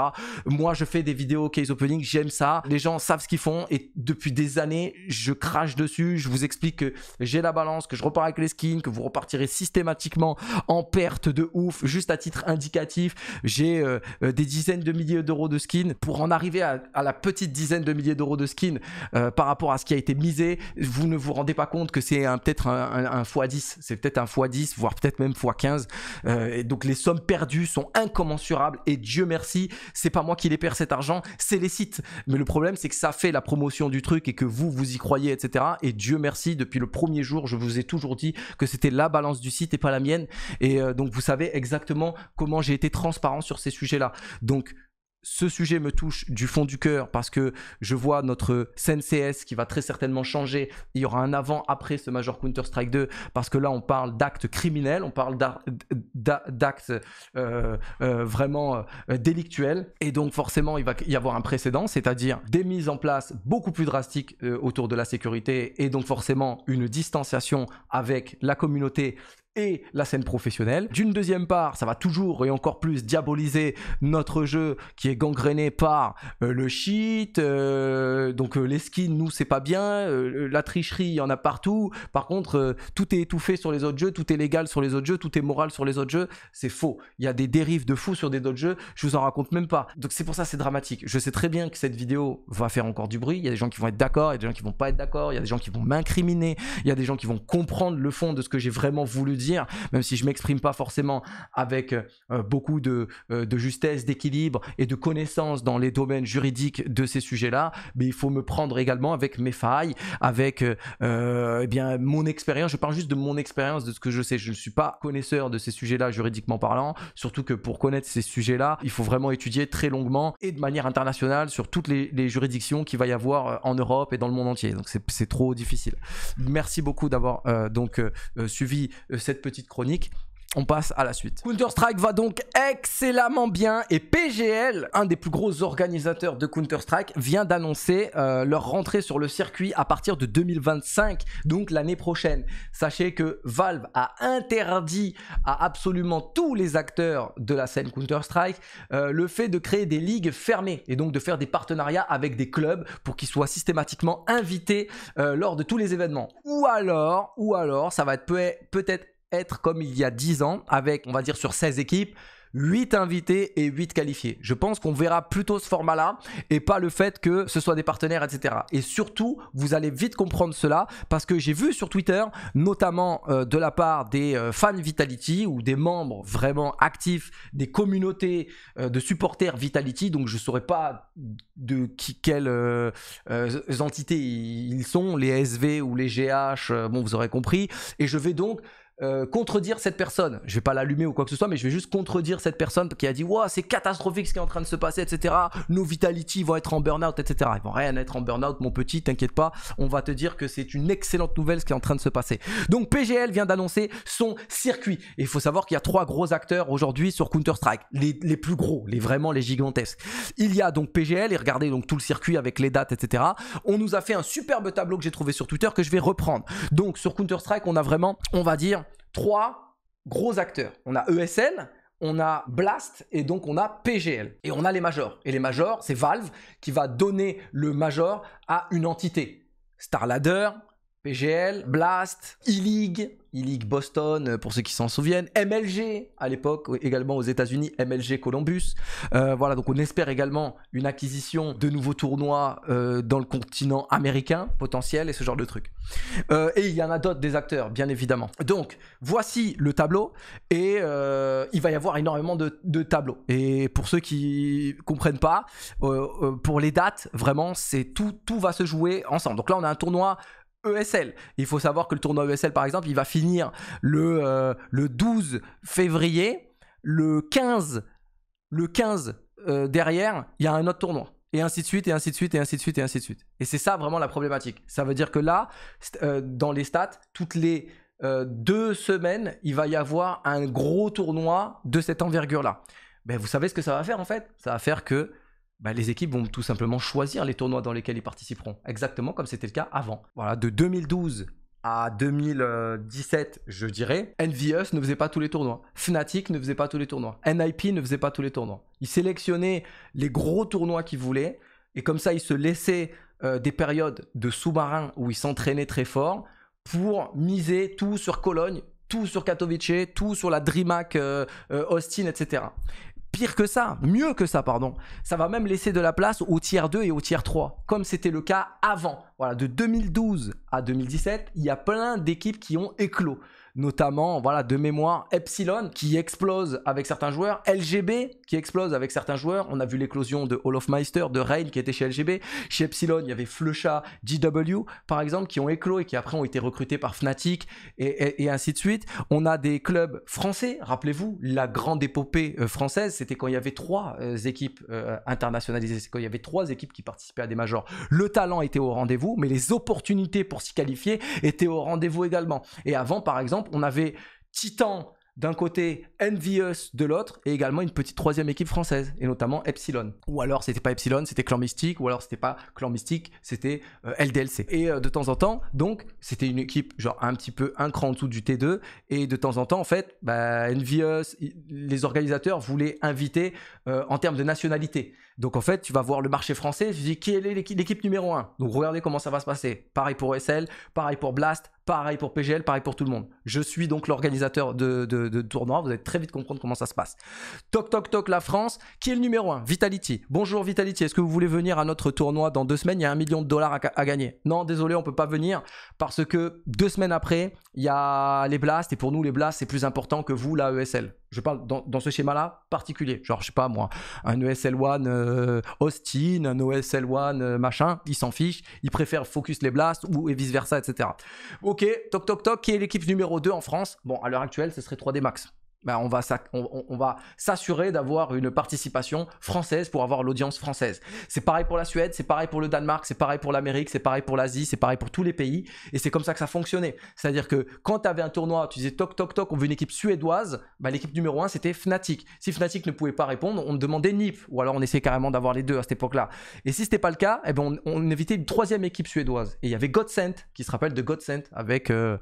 Moi, je fais des vidéos case opening, j'aime ça, les gens savent ce qu'ils font, et depuis des années, je crache dessus, je vous explique que j'ai la balance, que je repars avec les skins, que vous repartirez systématiquement en perte de ouf, juste à titre indicatif, j'ai euh, euh, des dizaines de milliers d'euros de skins pour en arriver à, la petite dizaine de milliers d'euros de skins par rapport à ce qui a été misé, vous ne vous rendez pas compte que c'est peut-être un, x10, c'est peut-être un x10, voire peut-être même x15. Euh, et donc les sommes perdues sont incommensurables et Dieu merci, c'est pas moi qui les perds cet argent, c'est les sites. Mais le problème c'est que ça fait la promotion du truc et que vous vous y croyez, etc. Et Dieu merci, depuis le premier jour, je vous ai toujours dit que c'était la balance du site et pas la mienne. Et euh, donc vous savez exactement comment j'ai été transparent sur ces sujets-là. Donc ce sujet me touche du fond du cœur parce que je vois notre CNCS qui va très certainement changer. Il y aura un avant après ce Major Counter Strike 2 parce que là on parle d'actes criminels, on parle d'actes euh, euh, vraiment euh, délictuels et donc forcément il va y avoir un précédent, c'est-à-dire des mises en place beaucoup plus drastiques autour de la sécurité et donc forcément une distanciation avec la communauté et la scène professionnelle. D'une deuxième part, ça va toujours et encore plus diaboliser notre jeu qui est gangréné par euh, le shit, euh, donc euh, les skins, nous c'est pas bien, la tricherie, il y en a partout. Par contre, tout est étouffé sur les autres jeux, tout est légal sur les autres jeux, tout est moral sur les autres jeux, c'est faux. Il y a des dérives de fou sur des autres jeux, je vous en raconte même pas. Donc c'est pour ça c'est dramatique. Je sais très bien que cette vidéo va faire encore du bruit, il y a des gens qui vont être d'accord, il y a des gens qui vont pas être d'accord, il y a des gens qui vont m'incriminer, il y a des gens qui vont comprendre le fond de ce que j'ai vraiment voulu dire même si je m'exprime pas forcément avec euh, beaucoup euh, de, justesse, d'équilibre et de connaissance dans les domaines juridiques de ces sujets-là, mais il faut me prendre également avec mes failles, avec euh, euh eh bien mon expérience. Je parle juste de mon expérience, de ce que je sais. Je ne suis pas connaisseur de ces sujets-là juridiquement parlant, surtout que pour connaître ces sujets-là, il faut vraiment étudier très longuement et de manière internationale sur toutes les, les juridictions qu'il va y avoir en Europe et dans le monde entier. Donc c'est trop difficile. Merci beaucoup d'avoir donc suivi cette petite chronique. On passe à la suite. Counter-Strike va donc excellemment bien et PGL, un des plus gros organisateurs de Counter-Strike, vient d'annoncer euh, leur rentrée sur le circuit à partir de 2025, donc l'année prochaine. Sachez que Valve a interdit à absolument tous les acteurs de la scène Counter-Strike euh, le fait de créer des ligues fermées et donc de faire des partenariats avec des clubs pour qu'ils soient systématiquement invités euh, lors de tous les événements. Ou alors, ou alors, ça va être peut-être être comme il y a 10 ans avec, on va dire, sur 16 équipes, 8 invités et 8 qualifiés. Je pense qu'on verra plutôt ce format-là et pas le fait que ce soit des partenaires, etc. Et surtout, vous allez vite comprendre cela parce que j'ai vu sur Twitter, notamment euh, de la part des euh, fans Vitality ou des membres vraiment actifs des communautés euh, de supporters Vitality, donc je ne saurais pas de qui, quelles entités ils sont, les SV ou les GH, bon vous aurez compris, et je vais donc euh, contredire cette personne. Je vais pas l'allumer ou quoi que ce soit, mais je vais juste contredire cette personne qui a dit Waouh, c'est catastrophique ce qui est en train de se passer, etc. Nos vitality vont être en burn-out, etc. Ils vont rien être en burn-out, mon petit, t'inquiète pas. On va te dire que c'est une excellente nouvelle ce qui est en train de se passer. Donc, PGL vient d'annoncer son circuit. Et il faut savoir qu'il y a trois gros acteurs aujourd'hui sur Counter-Strike, les, les, plus gros, les vraiment les gigantesques. Il y a donc PGL, et regardez donc tout le circuit avec les dates, etc. On nous a fait un superbe tableau que j'ai trouvé sur Twitter que je vais reprendre. Donc, sur Counter-Strike, on a vraiment, on va dire, trois gros acteurs. On a ESL, on a Blast et donc on a PGL. Et on a les majors. Et les majors, c'est Valve qui va donner le major à une entité. Starladder, PGL, Blast, E-League, league Boston, euh, pour ceux qui s'en souviennent, MLG à l'époque, également aux États-Unis, MLG Columbus. Euh, voilà, donc on espère également une acquisition de nouveaux tournois euh, dans le continent américain potentiel et ce genre de trucs. et il y en a d'autres des acteurs, bien évidemment. Donc, voici le tableau et il va y avoir énormément de, de, tableaux. Et pour ceux qui comprennent pas, pour les dates, vraiment, c'est tout, tout va se jouer ensemble. Donc là, on a un tournoi ESL. Il faut savoir que le tournoi ESL, par exemple, il va finir le, euh, le 12 février. Le 15, le 15 euh, derrière, il y a un autre tournoi. Et ainsi de suite, et ainsi de suite, et ainsi de suite, et ainsi de suite. Et c'est ça vraiment la problématique. Ça veut dire que là, euh, dans les stats, toutes les deux semaines, il va y avoir un gros tournoi de cette envergure-là. Mais ben, vous savez ce que ça va faire en fait Ça va faire que bah, les équipes vont tout simplement choisir les tournois dans lesquels ils participeront, exactement comme c'était le cas avant. Voilà, de 2012 à 2017, je dirais, NVS ne faisait pas tous les tournois, Fnatic ne faisait pas tous les tournois, NIP ne faisait pas tous les tournois. Ils sélectionnaient les gros tournois qu'ils voulaient, et comme ça, ils se laissaient euh, des périodes de sous-marins où ils s'entraînaient très fort pour miser tout sur Cologne, tout sur Katowice, tout sur la DreamHack euh, euh, Austin, etc pire que ça, mieux que ça, pardon. Ça va même laisser de la place au tiers 2 et au tiers 3, comme c'était le cas avant. Voilà, de 2012 à 2017, il y a plein d'équipes qui ont éclos notamment voilà de mémoire Epsilon qui explose avec certains joueurs, LGB qui explose avec certains joueurs. On a vu l'éclosion de Olofmeister, de Rail qui était chez LGB. Chez Epsilon, il y avait Flecha, GW par exemple qui ont éclos et qui après ont été recrutés par Fnatic et, et ainsi de suite. On a des clubs français, rappelez-vous la grande épopée euh, française, c'était quand il y avait trois euh, équipes euh, internationalisées, c'est quand il y avait trois équipes qui participaient à des majors. Le talent était au rendez-vous, mais les opportunités pour s'y qualifier étaient au rendez-vous également. Et avant, par exemple, on avait Titan d'un côté, Envious de l'autre, et également une petite troisième équipe française, et notamment Epsilon. Ou alors c'était pas Epsilon, c'était Clan Mystique, ou alors c'était pas Clan Mystique, c'était euh, LDLC. Et euh, de temps en temps, donc c'était une équipe genre un petit peu un cran en dessous du T2, et de temps en temps en fait, bah, Envious, les organisateurs voulaient inviter euh, en termes de nationalité. Donc en fait, tu vas voir le marché français, tu dis qui est l'équipe numéro 1. Donc regardez comment ça va se passer. Pareil pour ESL, pareil pour Blast, pareil pour PGL, pareil pour tout le monde. Je suis donc l'organisateur de, tournoi, vous allez très vite comprendre comment ça se passe. Toc toc toc la France, qui est le numéro 1 Vitality. Bonjour Vitality, est-ce que vous voulez venir à notre tournoi dans deux semaines Il y a un million de dollars à, gagner. Non, désolé, on ne peut pas venir parce que deux semaines après, il y a les Blast. et pour nous les Blast, c'est plus important que vous la ESL je parle dans, ce schéma-là particulier. Genre, je sais pas moi, un esl One euh, Austin, un esl One euh, machin, Il s'en fiche Il préfère focus les blasts ou et vice-versa, etc. Ok, toc toc toc, qui est l'équipe numéro 2 en France Bon, à l'heure actuelle, ce serait 3D Max. Ben, on va, on, va s'assurer d'avoir une participation française pour avoir l'audience française. C'est pareil pour la Suède, c'est pareil pour le Danemark, c'est pareil pour l'Amérique, c'est pareil pour l'Asie, c'est pareil pour tous les pays. Et c'est comme ça que ça fonctionnait. C'est-à-dire que quand tu avais un tournoi, tu disais toc toc toc, on veut une équipe suédoise, ben, l'équipe numéro un, c'était Fnatic. Si Fnatic ne pouvait pas répondre, on demandait NIP, ou alors on essayait carrément d'avoir les deux à cette époque-là. Et si n'était pas le cas, eh ben, on, évitait une troisième équipe suédoise. Et il y avait Godsent, qui se rappelle de Godsent avec, euh,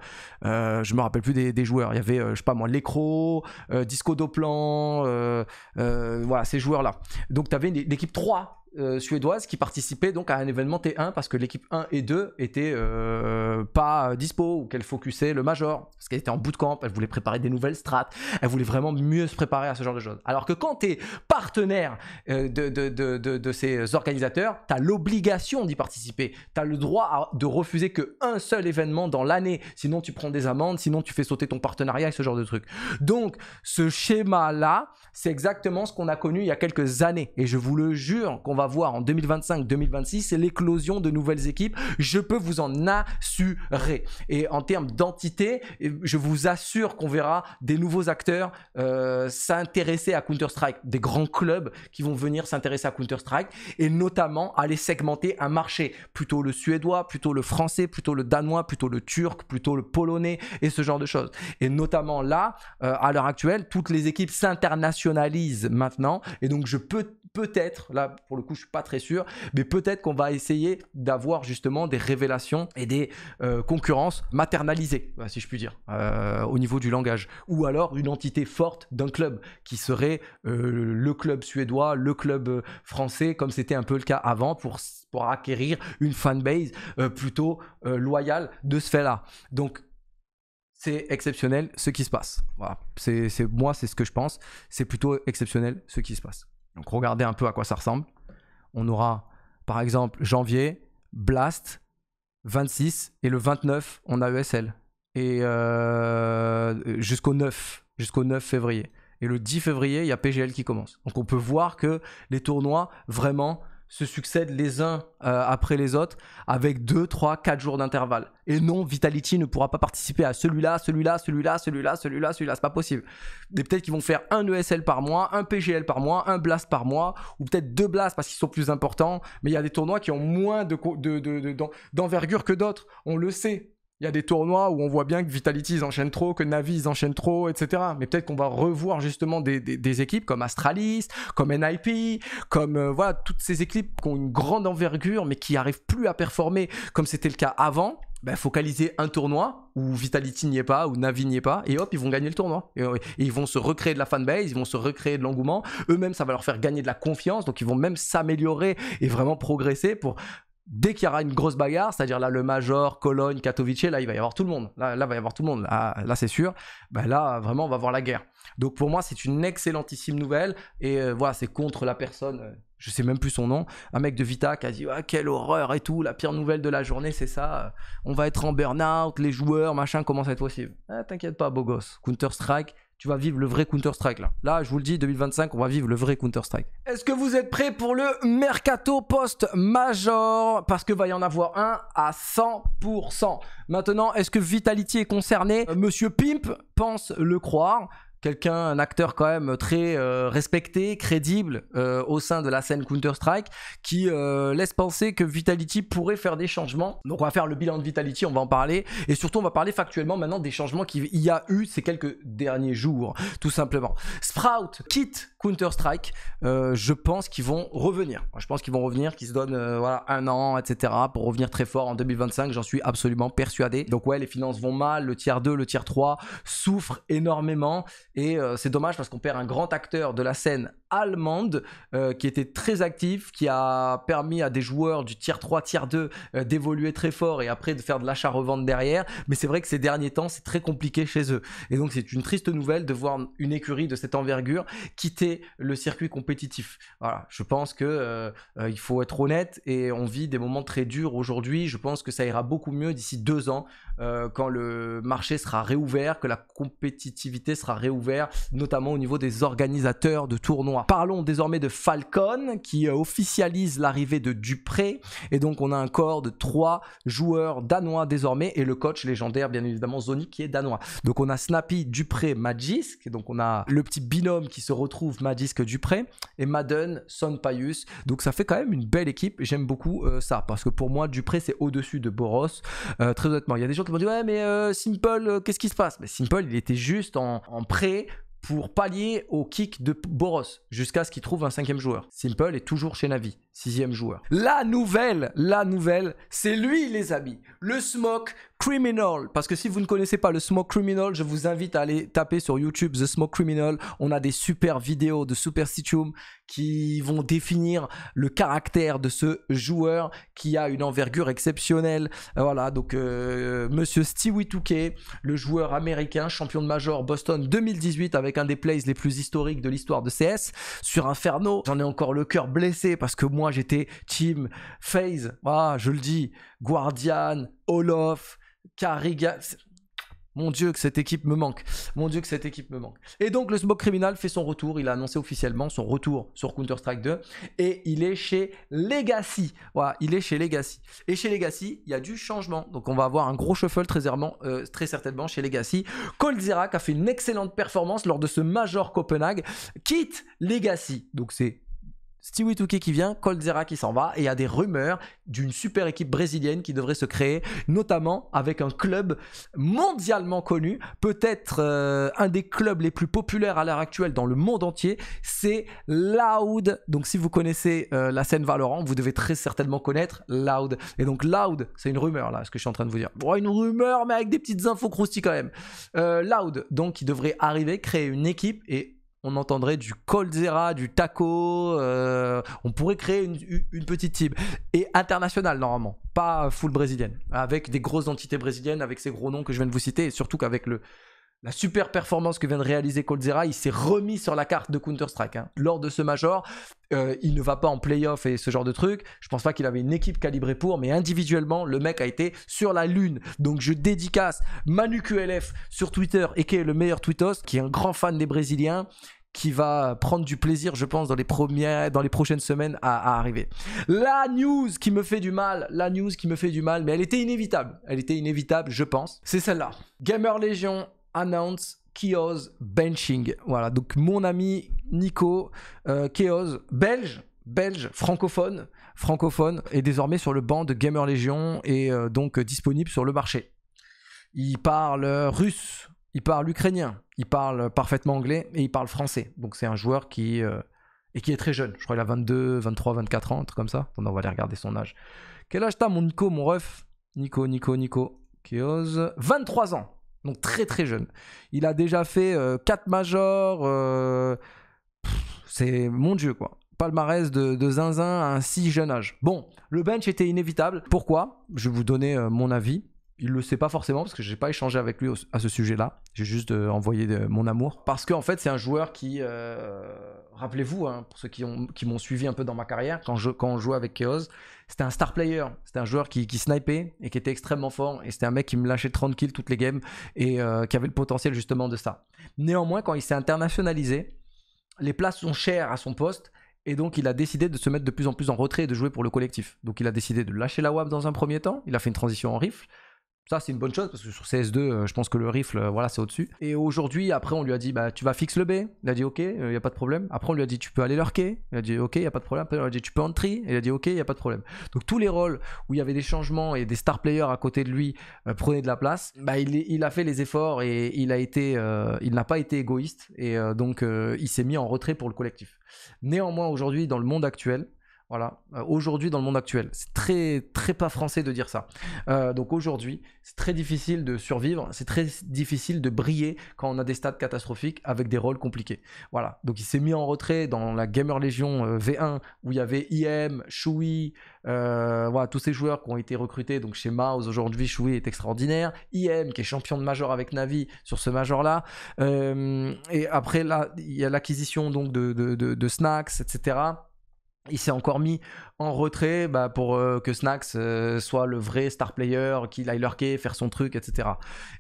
euh, je me rappelle plus des, joueurs, il y avait, je euh, je sais pas moi, l'écro. Euh, Disco Doplan, euh, euh, voilà, ces joueurs-là. Donc tu avais l'équipe 3 euh, suédoise qui participait donc à un événement T1 parce que l'équipe 1 et 2 étaient euh, pas dispo ou qu'elle focusait le major parce qu'elle était en bootcamp, elle voulait préparer des nouvelles strates, elle voulait vraiment mieux se préparer à ce genre de choses. Alors que quand tu es partenaire euh, de, de, de, de ces organisateurs, tu as l'obligation d'y participer, tu as le droit de refuser qu'un seul événement dans l'année, sinon tu prends des amendes, sinon tu fais sauter ton partenariat et ce genre de truc. Donc ce schéma-là, c'est exactement ce qu'on a connu il y a quelques années et je vous le jure qu'on va voir en 2025-2026, c'est l'éclosion de nouvelles équipes. Je peux vous en assurer. Et en termes d'entité, eh, je vous assure qu'on verra des nouveaux acteurs euh, s'intéresser à Counter-Strike, des grands clubs qui vont venir s'intéresser à Counter-Strike et notamment aller segmenter un marché, plutôt le suédois, plutôt le français, plutôt le danois, plutôt le turc, plutôt le polonais et ce genre de choses. Et notamment là, euh, à l'heure actuelle, toutes les équipes s'internationalisent maintenant et donc je peux peut-être, là pour le coup je suis pas très sûr, mais peut-être qu'on va essayer d'avoir justement des révélations et des euh, concurrences maternalisées, euh, si je puis dire, euh, au niveau du langage. Ou alors une entité forte d'un club qui serait le club suédois, le club français, comme c'était un peu le cas avant pour, acquérir une fanbase plutôt loyale de ce fait-là. Donc c'est exceptionnel ce qui se passe. C'est, moi, c'est ce que je pense. C'est plutôt exceptionnel ce qui se passe. Donc regardez un peu à quoi ça ressemble on aura par exemple janvier, Blast, 26, et le 29, on a ESL. Et euh, jusqu'au 9, jusqu'au 9 février. Et le 10 février, il y a PGL qui commence. Donc on peut voir que les tournois, vraiment, se succèdent les uns euh, après les autres avec 2, 3, 4 jours d'intervalle. Et non, Vitality ne pourra pas participer à celui-là, celui-là, celui-là, celui-là, celui-là, celui-là. C'est pas possible. peut-être qu'ils vont faire un ESL par mois, un PGL par mois, un Blast par mois, ou peut-être deux Blasts parce qu'ils sont plus importants. Mais il y a des tournois qui ont moins d'envergure de, de, que d'autres. On le sait. Il y a des tournois où on voit bien que Vitality ils enchaînent trop, que Navi ils enchaînent trop, etc. Mais peut-être qu'on va revoir justement des, équipes comme Astralis, comme NIP, comme euh, voilà, toutes ces équipes qui ont une grande envergure mais qui n'arrivent plus à performer comme c'était le cas avant. Ben, focaliser un tournoi où Vitality n'y est pas, où Navi n'y est pas, et hop, ils vont gagner le tournoi. Euh, et, ils vont se recréer de la fanbase, ils vont se recréer de l'engouement. Eux-mêmes, ça va leur faire gagner de la confiance, donc ils vont même s'améliorer et vraiment progresser pour dès qu'il y aura une grosse bagarre, c'est-à-dire là le Major, Cologne, Katowice, là il va y avoir tout le monde, là, là va y avoir tout le monde, ah, là, c'est sûr, bah, là vraiment on va voir la guerre. Donc pour moi c'est une excellentissime nouvelle et euh, voilà c'est contre la personne, euh, je sais même plus son nom, un mec de Vita qui a dit ah, quelle horreur et tout, la pire nouvelle de la journée c'est ça, on va être en burn-out, les joueurs machin ça va être possible. T'inquiète pas beau gosse, Counter Strike tu vas vivre le vrai Counter-Strike là. Là, je vous le dis, 2025, on va vivre le vrai Counter-Strike. Est-ce que vous êtes prêts pour le mercato post-major Parce que va y en avoir un à 100%. Maintenant, est-ce que Vitality est concerné euh, Monsieur Pimp pense le croire quelqu'un, un acteur quand même très euh, respecté, crédible euh, au sein de la scène Counter-Strike, qui euh, laisse penser que Vitality pourrait faire des changements. Donc on va faire le bilan de Vitality, on va en parler, et surtout on va parler factuellement maintenant des changements qu'il y a eu ces quelques derniers jours, tout simplement. Sprout quitte Counter-Strike, je pense qu'ils vont revenir. Je pense qu'ils vont revenir, qu'ils se donnent voilà, un an, etc., pour revenir très fort en 2025, j'en suis absolument persuadé. Donc ouais, les finances vont mal, le tiers 2, le tiers 3 souffrent énormément et euh, c'est dommage parce qu'on perd un grand acteur de la scène allemande euh, qui était très actif, qui a permis à des joueurs du tier 3, tier 2 euh, d'évoluer très fort et après de faire de l'achat-revente derrière. Mais c'est vrai que ces derniers temps, c'est très compliqué chez eux. Et donc c'est une triste nouvelle de voir une écurie de cette envergure quitter le circuit compétitif. Voilà, je pense que il faut être honnête et on vit des moments très durs aujourd'hui. Je pense que ça ira beaucoup mieux d'ici deux ans euh, quand le marché sera réouvert, que la compétitivité sera réouverte, notamment au niveau des organisateurs de tournois. Parlons désormais de Falcon qui euh, officialise l'arrivée de Dupré et donc on a un corps de trois joueurs danois désormais et le coach légendaire bien évidemment Zoni qui est danois. Donc on a Snappy, Dupré, Magisk, donc on a le petit binôme qui se retrouve Magisk, Dupré et Madden, Payus Donc ça fait quand même une belle équipe, j'aime beaucoup euh, ça parce que pour moi Dupré c'est au-dessus de Boros. très honnêtement, il y a des gens qui m'ont dit ouais mais euh, Simple euh, qu'est-ce qui se passe Mais Simple il était juste en, en prêt pour pallier au kick de Boros jusqu'à ce qu'il trouve un cinquième joueur. Simple est toujours chez Navi sixième joueur. La nouvelle, la nouvelle, c'est lui les amis, le Smoke Criminal. Parce que si vous ne connaissez pas le Smoke Criminal, je vous invite à aller taper sur YouTube The Smoke Criminal. On a des super vidéos de Superstitium qui vont définir le caractère de ce joueur qui a une envergure exceptionnelle. Voilà, donc euh, Monsieur Stewie Touquet, le joueur américain, champion de major Boston 2018 avec un des plays les plus historiques de l'histoire de CS sur Inferno. J'en ai encore le cœur blessé parce que moi moi j'étais team FaZe, ah, je le dis, Guardian, Olof, Kariga. Mon Dieu, que cette équipe me manque. Mon Dieu, que cette équipe me manque. Et donc, le Smoke Criminal fait son retour. Il a annoncé officiellement son retour sur Counter-Strike 2. Et il est chez Legacy. Voilà, il est chez Legacy. Et chez Legacy, il y a du changement. Donc, on va avoir un gros shuffle très, euh, très certainement chez Legacy. Coldzera a fait une excellente performance lors de ce Major Copenhague. Quitte Legacy. Donc, c'est Stewie Touquet qui vient, Coldzera qui s'en va, et il y a des rumeurs d'une super équipe brésilienne qui devrait se créer, notamment avec un club mondialement connu, peut-être euh, un des clubs les plus populaires à l'heure actuelle dans le monde entier, c'est Loud. Donc si vous connaissez euh, la scène Valorant, vous devez très certainement connaître Loud. Et donc Loud, c'est une rumeur là, ce que je suis en train de vous dire. Bon, une rumeur, mais avec des petites infos croustilles quand même. Euh, Loud, donc, qui devrait arriver, créer une équipe, et on entendrait du colzera, du taco. Euh, on pourrait créer une, petite team. Et internationale, normalement. Pas full brésilienne. Avec des grosses entités brésiliennes, avec ces gros noms que je viens de vous citer. Et surtout qu'avec le, la super performance que vient de réaliser Colzera, il s'est remis sur la carte de Counter-Strike. Hein. Lors de ce Major, euh, il ne va pas en playoff et ce genre de truc. Je pense pas qu'il avait une équipe calibrée pour, mais individuellement, le mec a été sur la lune. Donc je dédicace manu ManuQLF sur Twitter et qui est le meilleur tweetos, qui est un grand fan des Brésiliens qui va prendre du plaisir, je pense, dans les, dans les prochaines semaines à, arriver. La news qui me fait du mal, la news qui me fait du mal, mais elle était inévitable. Elle était inévitable, je pense. C'est celle-là. Gamer Legion announce Kios Benching. Voilà, donc mon ami Nico, Kios, euh, belge, belge, francophone, francophone, est désormais sur le banc de Gamer Legion et euh, donc disponible sur le marché. Il parle russe, il parle ukrainien, il parle parfaitement anglais et il parle français. Donc c'est un joueur qui euh, et qui est très jeune. Je crois qu'il a 22, 23, 24 ans, un truc comme ça. on va aller regarder son âge. Quel âge t'as, mon Nico, mon ref Nico, Nico, Nico. Qui 23 ans. Donc très très jeune. Il a déjà fait euh, 4 majors. Euh, c'est mon dieu quoi. Palmarès de, de, zinzin à un si jeune âge. Bon, le bench était inévitable. Pourquoi Je vais vous donner euh, mon avis il le sait pas forcément parce que j'ai pas échangé avec lui à ce sujet-là. J'ai juste euh, envoyé mon amour parce qu'en en fait c'est un joueur qui, euh, rappelez-vous, hein, pour ceux qui m'ont qui suivi un peu dans ma carrière, quand je quand on jouait avec Chaos, c'était un star player, c'était un joueur qui, qui snipait et qui était extrêmement fort et c'était un mec qui me lâchait 30 kills toutes les games et euh, qui avait le potentiel justement de ça. Néanmoins, quand il s'est internationalisé, les places sont chères à son poste et donc, il a décidé de se mettre de plus en plus en retrait et de jouer pour le collectif. Donc, il a décidé de lâcher la WAP dans un premier temps. Il a fait une transition en rifle. Ça, c'est une bonne chose parce que sur CS2, euh, je pense que le rifle, euh, voilà, c'est au-dessus. Et aujourd'hui, après, on lui a dit, bah, tu vas fixer le B. Il a dit, ok, il euh, n'y a pas de problème. Après, on lui a dit, tu peux aller quai. Il a dit, ok, il n'y a pas de problème. Après, on lui a dit, tu peux entry. Il a dit, ok, il n'y a pas de problème. Donc, tous les rôles où il y avait des changements et des star players à côté de lui prenaient de la place, bah, il, a fait les efforts et il a été, il n'a pas été égoïste. Et donc, il s'est mis en retrait pour le collectif. Néanmoins, aujourd'hui, dans le monde actuel, voilà, euh, aujourd'hui dans le monde actuel. C'est très, très pas français de dire ça. Euh, donc aujourd'hui, c'est très difficile de survivre, c'est très difficile de briller quand on a des stades catastrophiques avec des rôles compliqués. Voilà, donc il s'est mis en retrait dans la Gamer Legion euh, V1 où il y avait IM, Shui, voilà, tous ces joueurs qui ont été recrutés. Donc chez Mouse, aujourd'hui, Shui est extraordinaire. IM qui est champion de major avec Navi sur ce major-là. et après, là, il y a l'acquisition donc de Snacks, etc il s'est encore mis en retrait bah, pour euh, que Snax euh, soit le vrai star player, qu'il aille lurker, faire son truc, etc.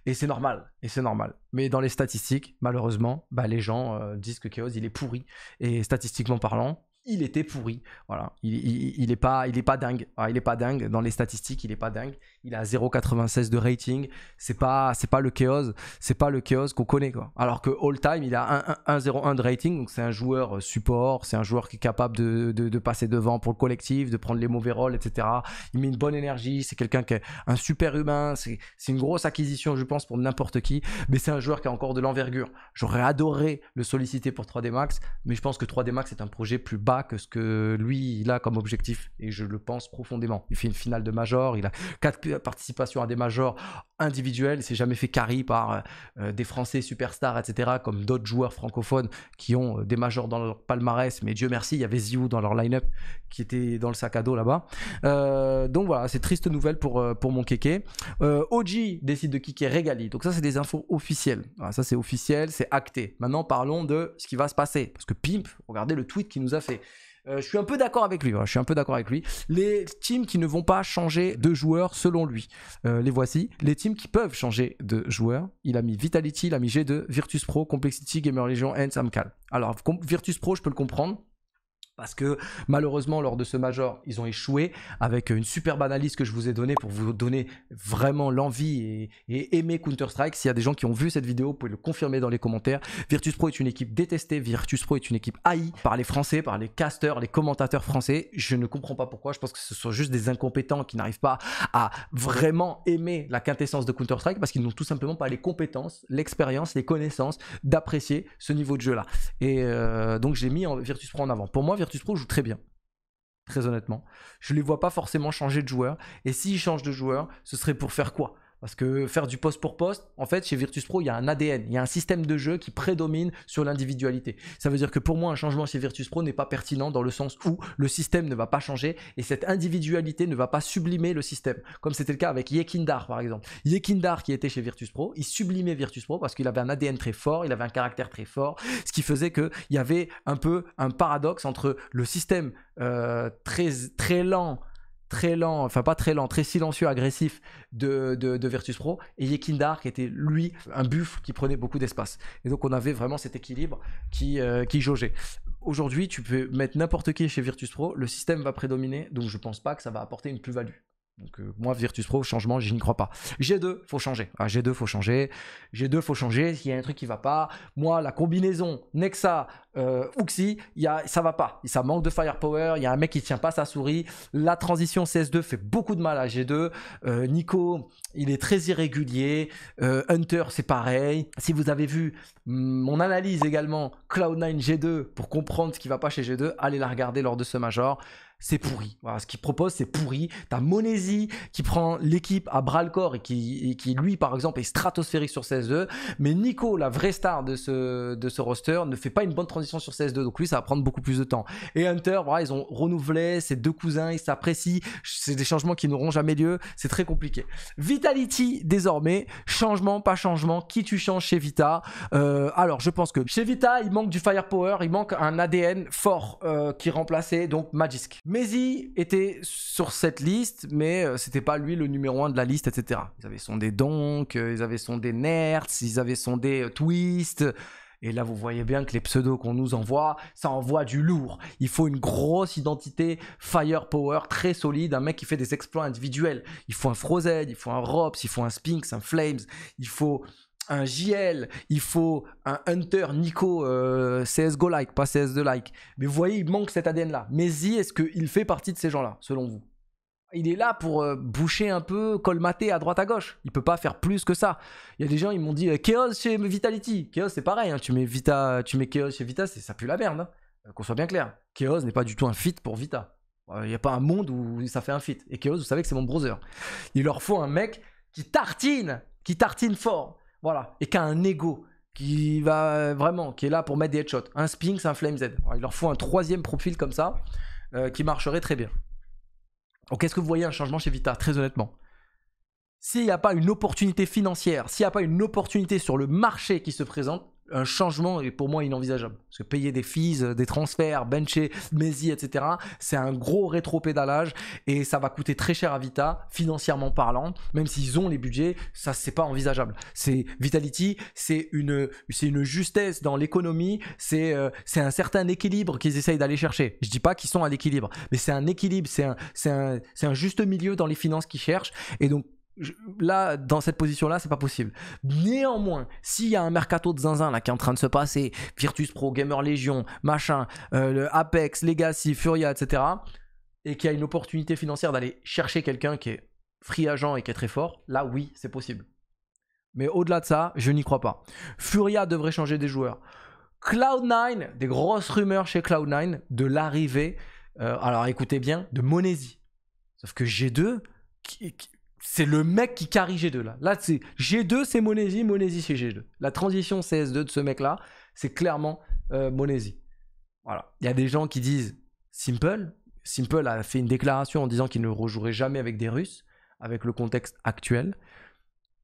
Et c'est normal, et c'est normal. Mais dans les statistiques, malheureusement, bah, les gens euh, disent que Chaos, il est pourri. Et statistiquement parlant, il était pourri. Voilà, il, il, est pas, il est pas dingue. il est pas dingue dans les statistiques, il est pas dingue. Il a 0,96 de rating. C'est pas, c'est pas le chaos, c'est pas le chaos qu'on connaît quoi. Alors que all time, il a 1,01 de rating, donc c'est un joueur euh, support, c'est un joueur qui est capable de, de, passer devant pour le collectif, de prendre les mauvais rôles, etc. Il met une bonne énergie, c'est quelqu'un qui est un super humain. C'est, une grosse acquisition, je pense, pour n'importe qui. Mais c'est un joueur qui a encore de l'envergure. J'aurais adoré le solliciter pour 3D Max, mais je pense que 3D Max est un projet plus bas que ce que lui, il a comme objectif. Et je le pense profondément. Il fait une finale de major, il a quatre participations à des majors individuels. Il s'est jamais fait carry par euh, euh, des Français superstars, etc., comme d'autres joueurs francophones qui ont euh, des majors dans leur palmarès. Mais Dieu merci, il y avait Ziou dans leur line-up qui était dans le sac à dos là-bas. donc voilà, c'est triste nouvelle pour, pour mon kéké. Euh, OG décide de kicker Regali. Donc ça, c'est des infos officielles. ça, c'est officiel, c'est acté. Maintenant, parlons de ce qui va se passer. Parce que Pimp, regardez le tweet qu'il nous a fait. Euh, je suis un peu d'accord avec lui. Hein, je suis un peu d'accord avec lui. Les teams qui ne vont pas changer de joueur selon lui, euh, les voici. Les teams qui peuvent changer de joueurs. il a mis Vitality, il a mis G2, Virtus Pro, Complexity, Gamer Legion, and Samcal. Alors Virtus Pro, je peux le comprendre parce que malheureusement lors de ce major ils ont échoué avec une superbe analyse que je vous ai donnée pour vous donner vraiment l'envie et, aimer Counter Strike s'il y a des gens qui ont vu cette vidéo vous pouvez le confirmer dans les commentaires Virtus Pro est une équipe détestée Virtus Pro est une équipe haïe par les français par les casteurs les commentateurs français je ne comprends pas pourquoi je pense que ce sont juste des incompétents qui n'arrivent pas à vraiment aimer la quintessence de Counter Strike parce qu'ils n'ont tout simplement pas les compétences l'expérience les connaissances d'apprécier ce niveau de jeu là et euh, donc j'ai mis Virtus Pro en avant pour moi te Pro joue très bien. Très honnêtement. Je ne les vois pas forcément changer de joueur. Et s'ils changent de joueur, ce serait pour faire quoi parce que faire du poste pour poste, en fait, chez Virtus Pro, il y a un ADN, il y a un système de jeu qui prédomine sur l'individualité. Ça veut dire que pour moi, un changement chez Virtus Pro n'est pas pertinent dans le sens où le système ne va pas changer et cette individualité ne va pas sublimer le système. Comme c'était le cas avec Yekindar, par exemple. Yekindar, qui était chez Virtus Pro, il sublimait Virtus Pro parce qu'il avait un ADN très fort, il avait un caractère très fort, ce qui faisait qu'il y avait un peu un paradoxe entre le système euh, très, très lent, très lent, enfin pas très lent, très silencieux, agressif de, de, Virtus Pro, et Yekindar qui était lui un buff qui prenait beaucoup d'espace. Et donc on avait vraiment cet équilibre qui, euh, qui jaugeait. Aujourd'hui, tu peux mettre n'importe qui chez Virtus Pro, le système va prédominer, donc je pense pas que ça va apporter une plus-value. Donc euh, moi, Virtus Pro, changement, je n'y crois pas. G2, faut changer. Ah, G2, faut changer. G2, faut changer. S'il y a un truc qui va pas, moi, la combinaison Nexa, ouxi euh, ça y a, ça va pas. Ça manque de firepower. Il y a un mec qui tient pas sa souris. La transition CS2 fait beaucoup de mal à G2. Euh, Nico, il est très irrégulier. Hunter, c'est pareil. Si vous avez vu mm, mon analyse également Cloud9 G2 pour comprendre ce qui va pas chez G2, allez la regarder lors de ce major c'est pourri. ce qu'il propose, c'est pourri. T'as Monesi qui prend l'équipe à bras le corps et qui, lui, par exemple, est stratosphérique sur cs 2 Mais Nico, la vraie star de ce, de ce roster, ne fait pas une bonne transition sur cs 2 Donc lui, ça va prendre beaucoup plus de temps. Et Hunter, voilà, ils ont renouvelé, ses deux cousins, ils s'apprécient. C'est des changements qui n'auront jamais lieu. C'est très compliqué. Vitality, désormais, changement, pas changement. Qui tu changes chez Vita euh, Alors, je pense que chez Vita, il manque du firepower, il manque un ADN fort euh, qui remplaçait donc Magisk. Maisy était sur cette liste, mais euh, c'était pas lui le numéro un de la liste, etc. Ils avaient sondé Donk, euh, ils avaient sondé Nerds, ils avaient sondé euh, Twist. Et là, vous voyez bien que les pseudos qu'on nous envoie, ça envoie du lourd. Il faut une grosse identité firepower très solide, un mec qui fait des exploits individuels. Il faut un Frozen, il faut un Robs, il faut un Spinks, un Flames, il faut un JL, il faut un Hunter, Nico, euh, CSGO-like, pas CS2-like. Mais vous voyez, il manque cet ADN-là. Mais y est-ce qu'il fait partie de ces gens-là, selon vous il est là pour euh, boucher un peu, colmater à droite à gauche. Il peut pas faire plus que ça. Il y a des gens, ils m'ont dit euh, Chaos chez Vitality. Chaos, c'est pareil. Hein. Tu mets Vita, tu mets Chaos chez Vita, ça pue la merde. Hein. Qu'on soit bien clair. Chaos n'est pas du tout un fit pour Vita. Il n'y a pas un monde où ça fait un fit. Et Chaos, vous savez que c'est mon browser. Il leur faut un mec qui tartine, qui tartine fort voilà. Et qui a un ego qui va euh, vraiment, qui est là pour mettre des headshots. Un Spinks, un Flame Z. il leur faut un troisième profil comme ça euh, qui marcherait très bien. Donc est-ce que vous voyez un changement chez Vita Très honnêtement. S'il n'y a pas une opportunité financière, s'il n'y a pas une opportunité sur le marché qui se présente, un changement est pour moi inenvisageable. Parce que payer des fees, euh, des transferts, bencher, Messi, etc., c'est un gros rétro-pédalage et ça va coûter très cher à Vita, financièrement parlant, même s'ils ont les budgets, ça c'est pas envisageable. C'est Vitality, c'est une, c'est une justesse dans l'économie, c'est, euh, c'est un certain équilibre qu'ils essayent d'aller chercher. Je dis pas qu'ils sont à l'équilibre, mais c'est un équilibre, c'est un, c'est un, c'est un juste milieu dans les finances qu'ils cherchent et donc là, dans cette position-là, c'est pas possible. Néanmoins, s'il y a un mercato de zinzin là qui est en train de se passer, Virtus Pro, Gamer Legion, machin, euh, Apex, Legacy, Furia, etc., et qui a une opportunité financière d'aller chercher quelqu'un qui est free agent et qui est très fort, là oui, c'est possible. Mais au-delà de ça, je n'y crois pas. Furia devrait changer des joueurs. Cloud9, des grosses rumeurs chez Cloud9 de l'arrivée, euh, alors écoutez bien, de Monesi. Sauf que G2, c'est le mec qui carry G2 là. Là, c'est G2, c'est Monesi, Monesi c'est G2. La transition CS2 de ce mec là, c'est clairement euh, Voilà. Il y a des gens qui disent Simple. Simple a fait une déclaration en disant qu'il ne rejouerait jamais avec des Russes, avec le contexte actuel.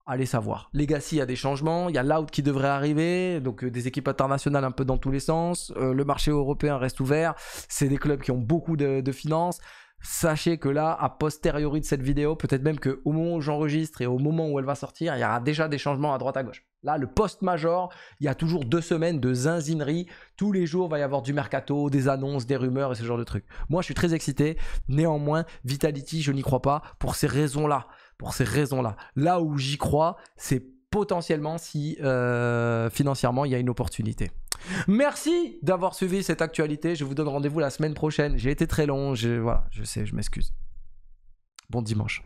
Allez savoir. Legacy, il y a des changements. Il y a l'out qui devrait arriver. Donc, euh, des équipes internationales un peu dans tous les sens. Euh, le marché européen reste ouvert. C'est des clubs qui ont beaucoup de finances. Sachez que là, a posteriori de cette vidéo, peut-être même qu'au moment où j'enregistre et au moment où elle va sortir, il y aura déjà des changements à droite à gauche. Là, le post-major, il y a toujours deux semaines de zinzinerie. Tous les jours, il va y avoir du mercato, des annonces, des rumeurs et ce genre de trucs. Moi, je suis très excité. Néanmoins, Vitality, je n'y crois pas pour ces raisons-là. Pour ces raisons-là. Là où j'y crois, c'est potentiellement si euh, financièrement, il y a une opportunité. Merci d'avoir suivi cette actualité. Je vous donne rendez-vous la semaine prochaine. J'ai été très long. Je, vois. je sais, je m'excuse. Bon dimanche.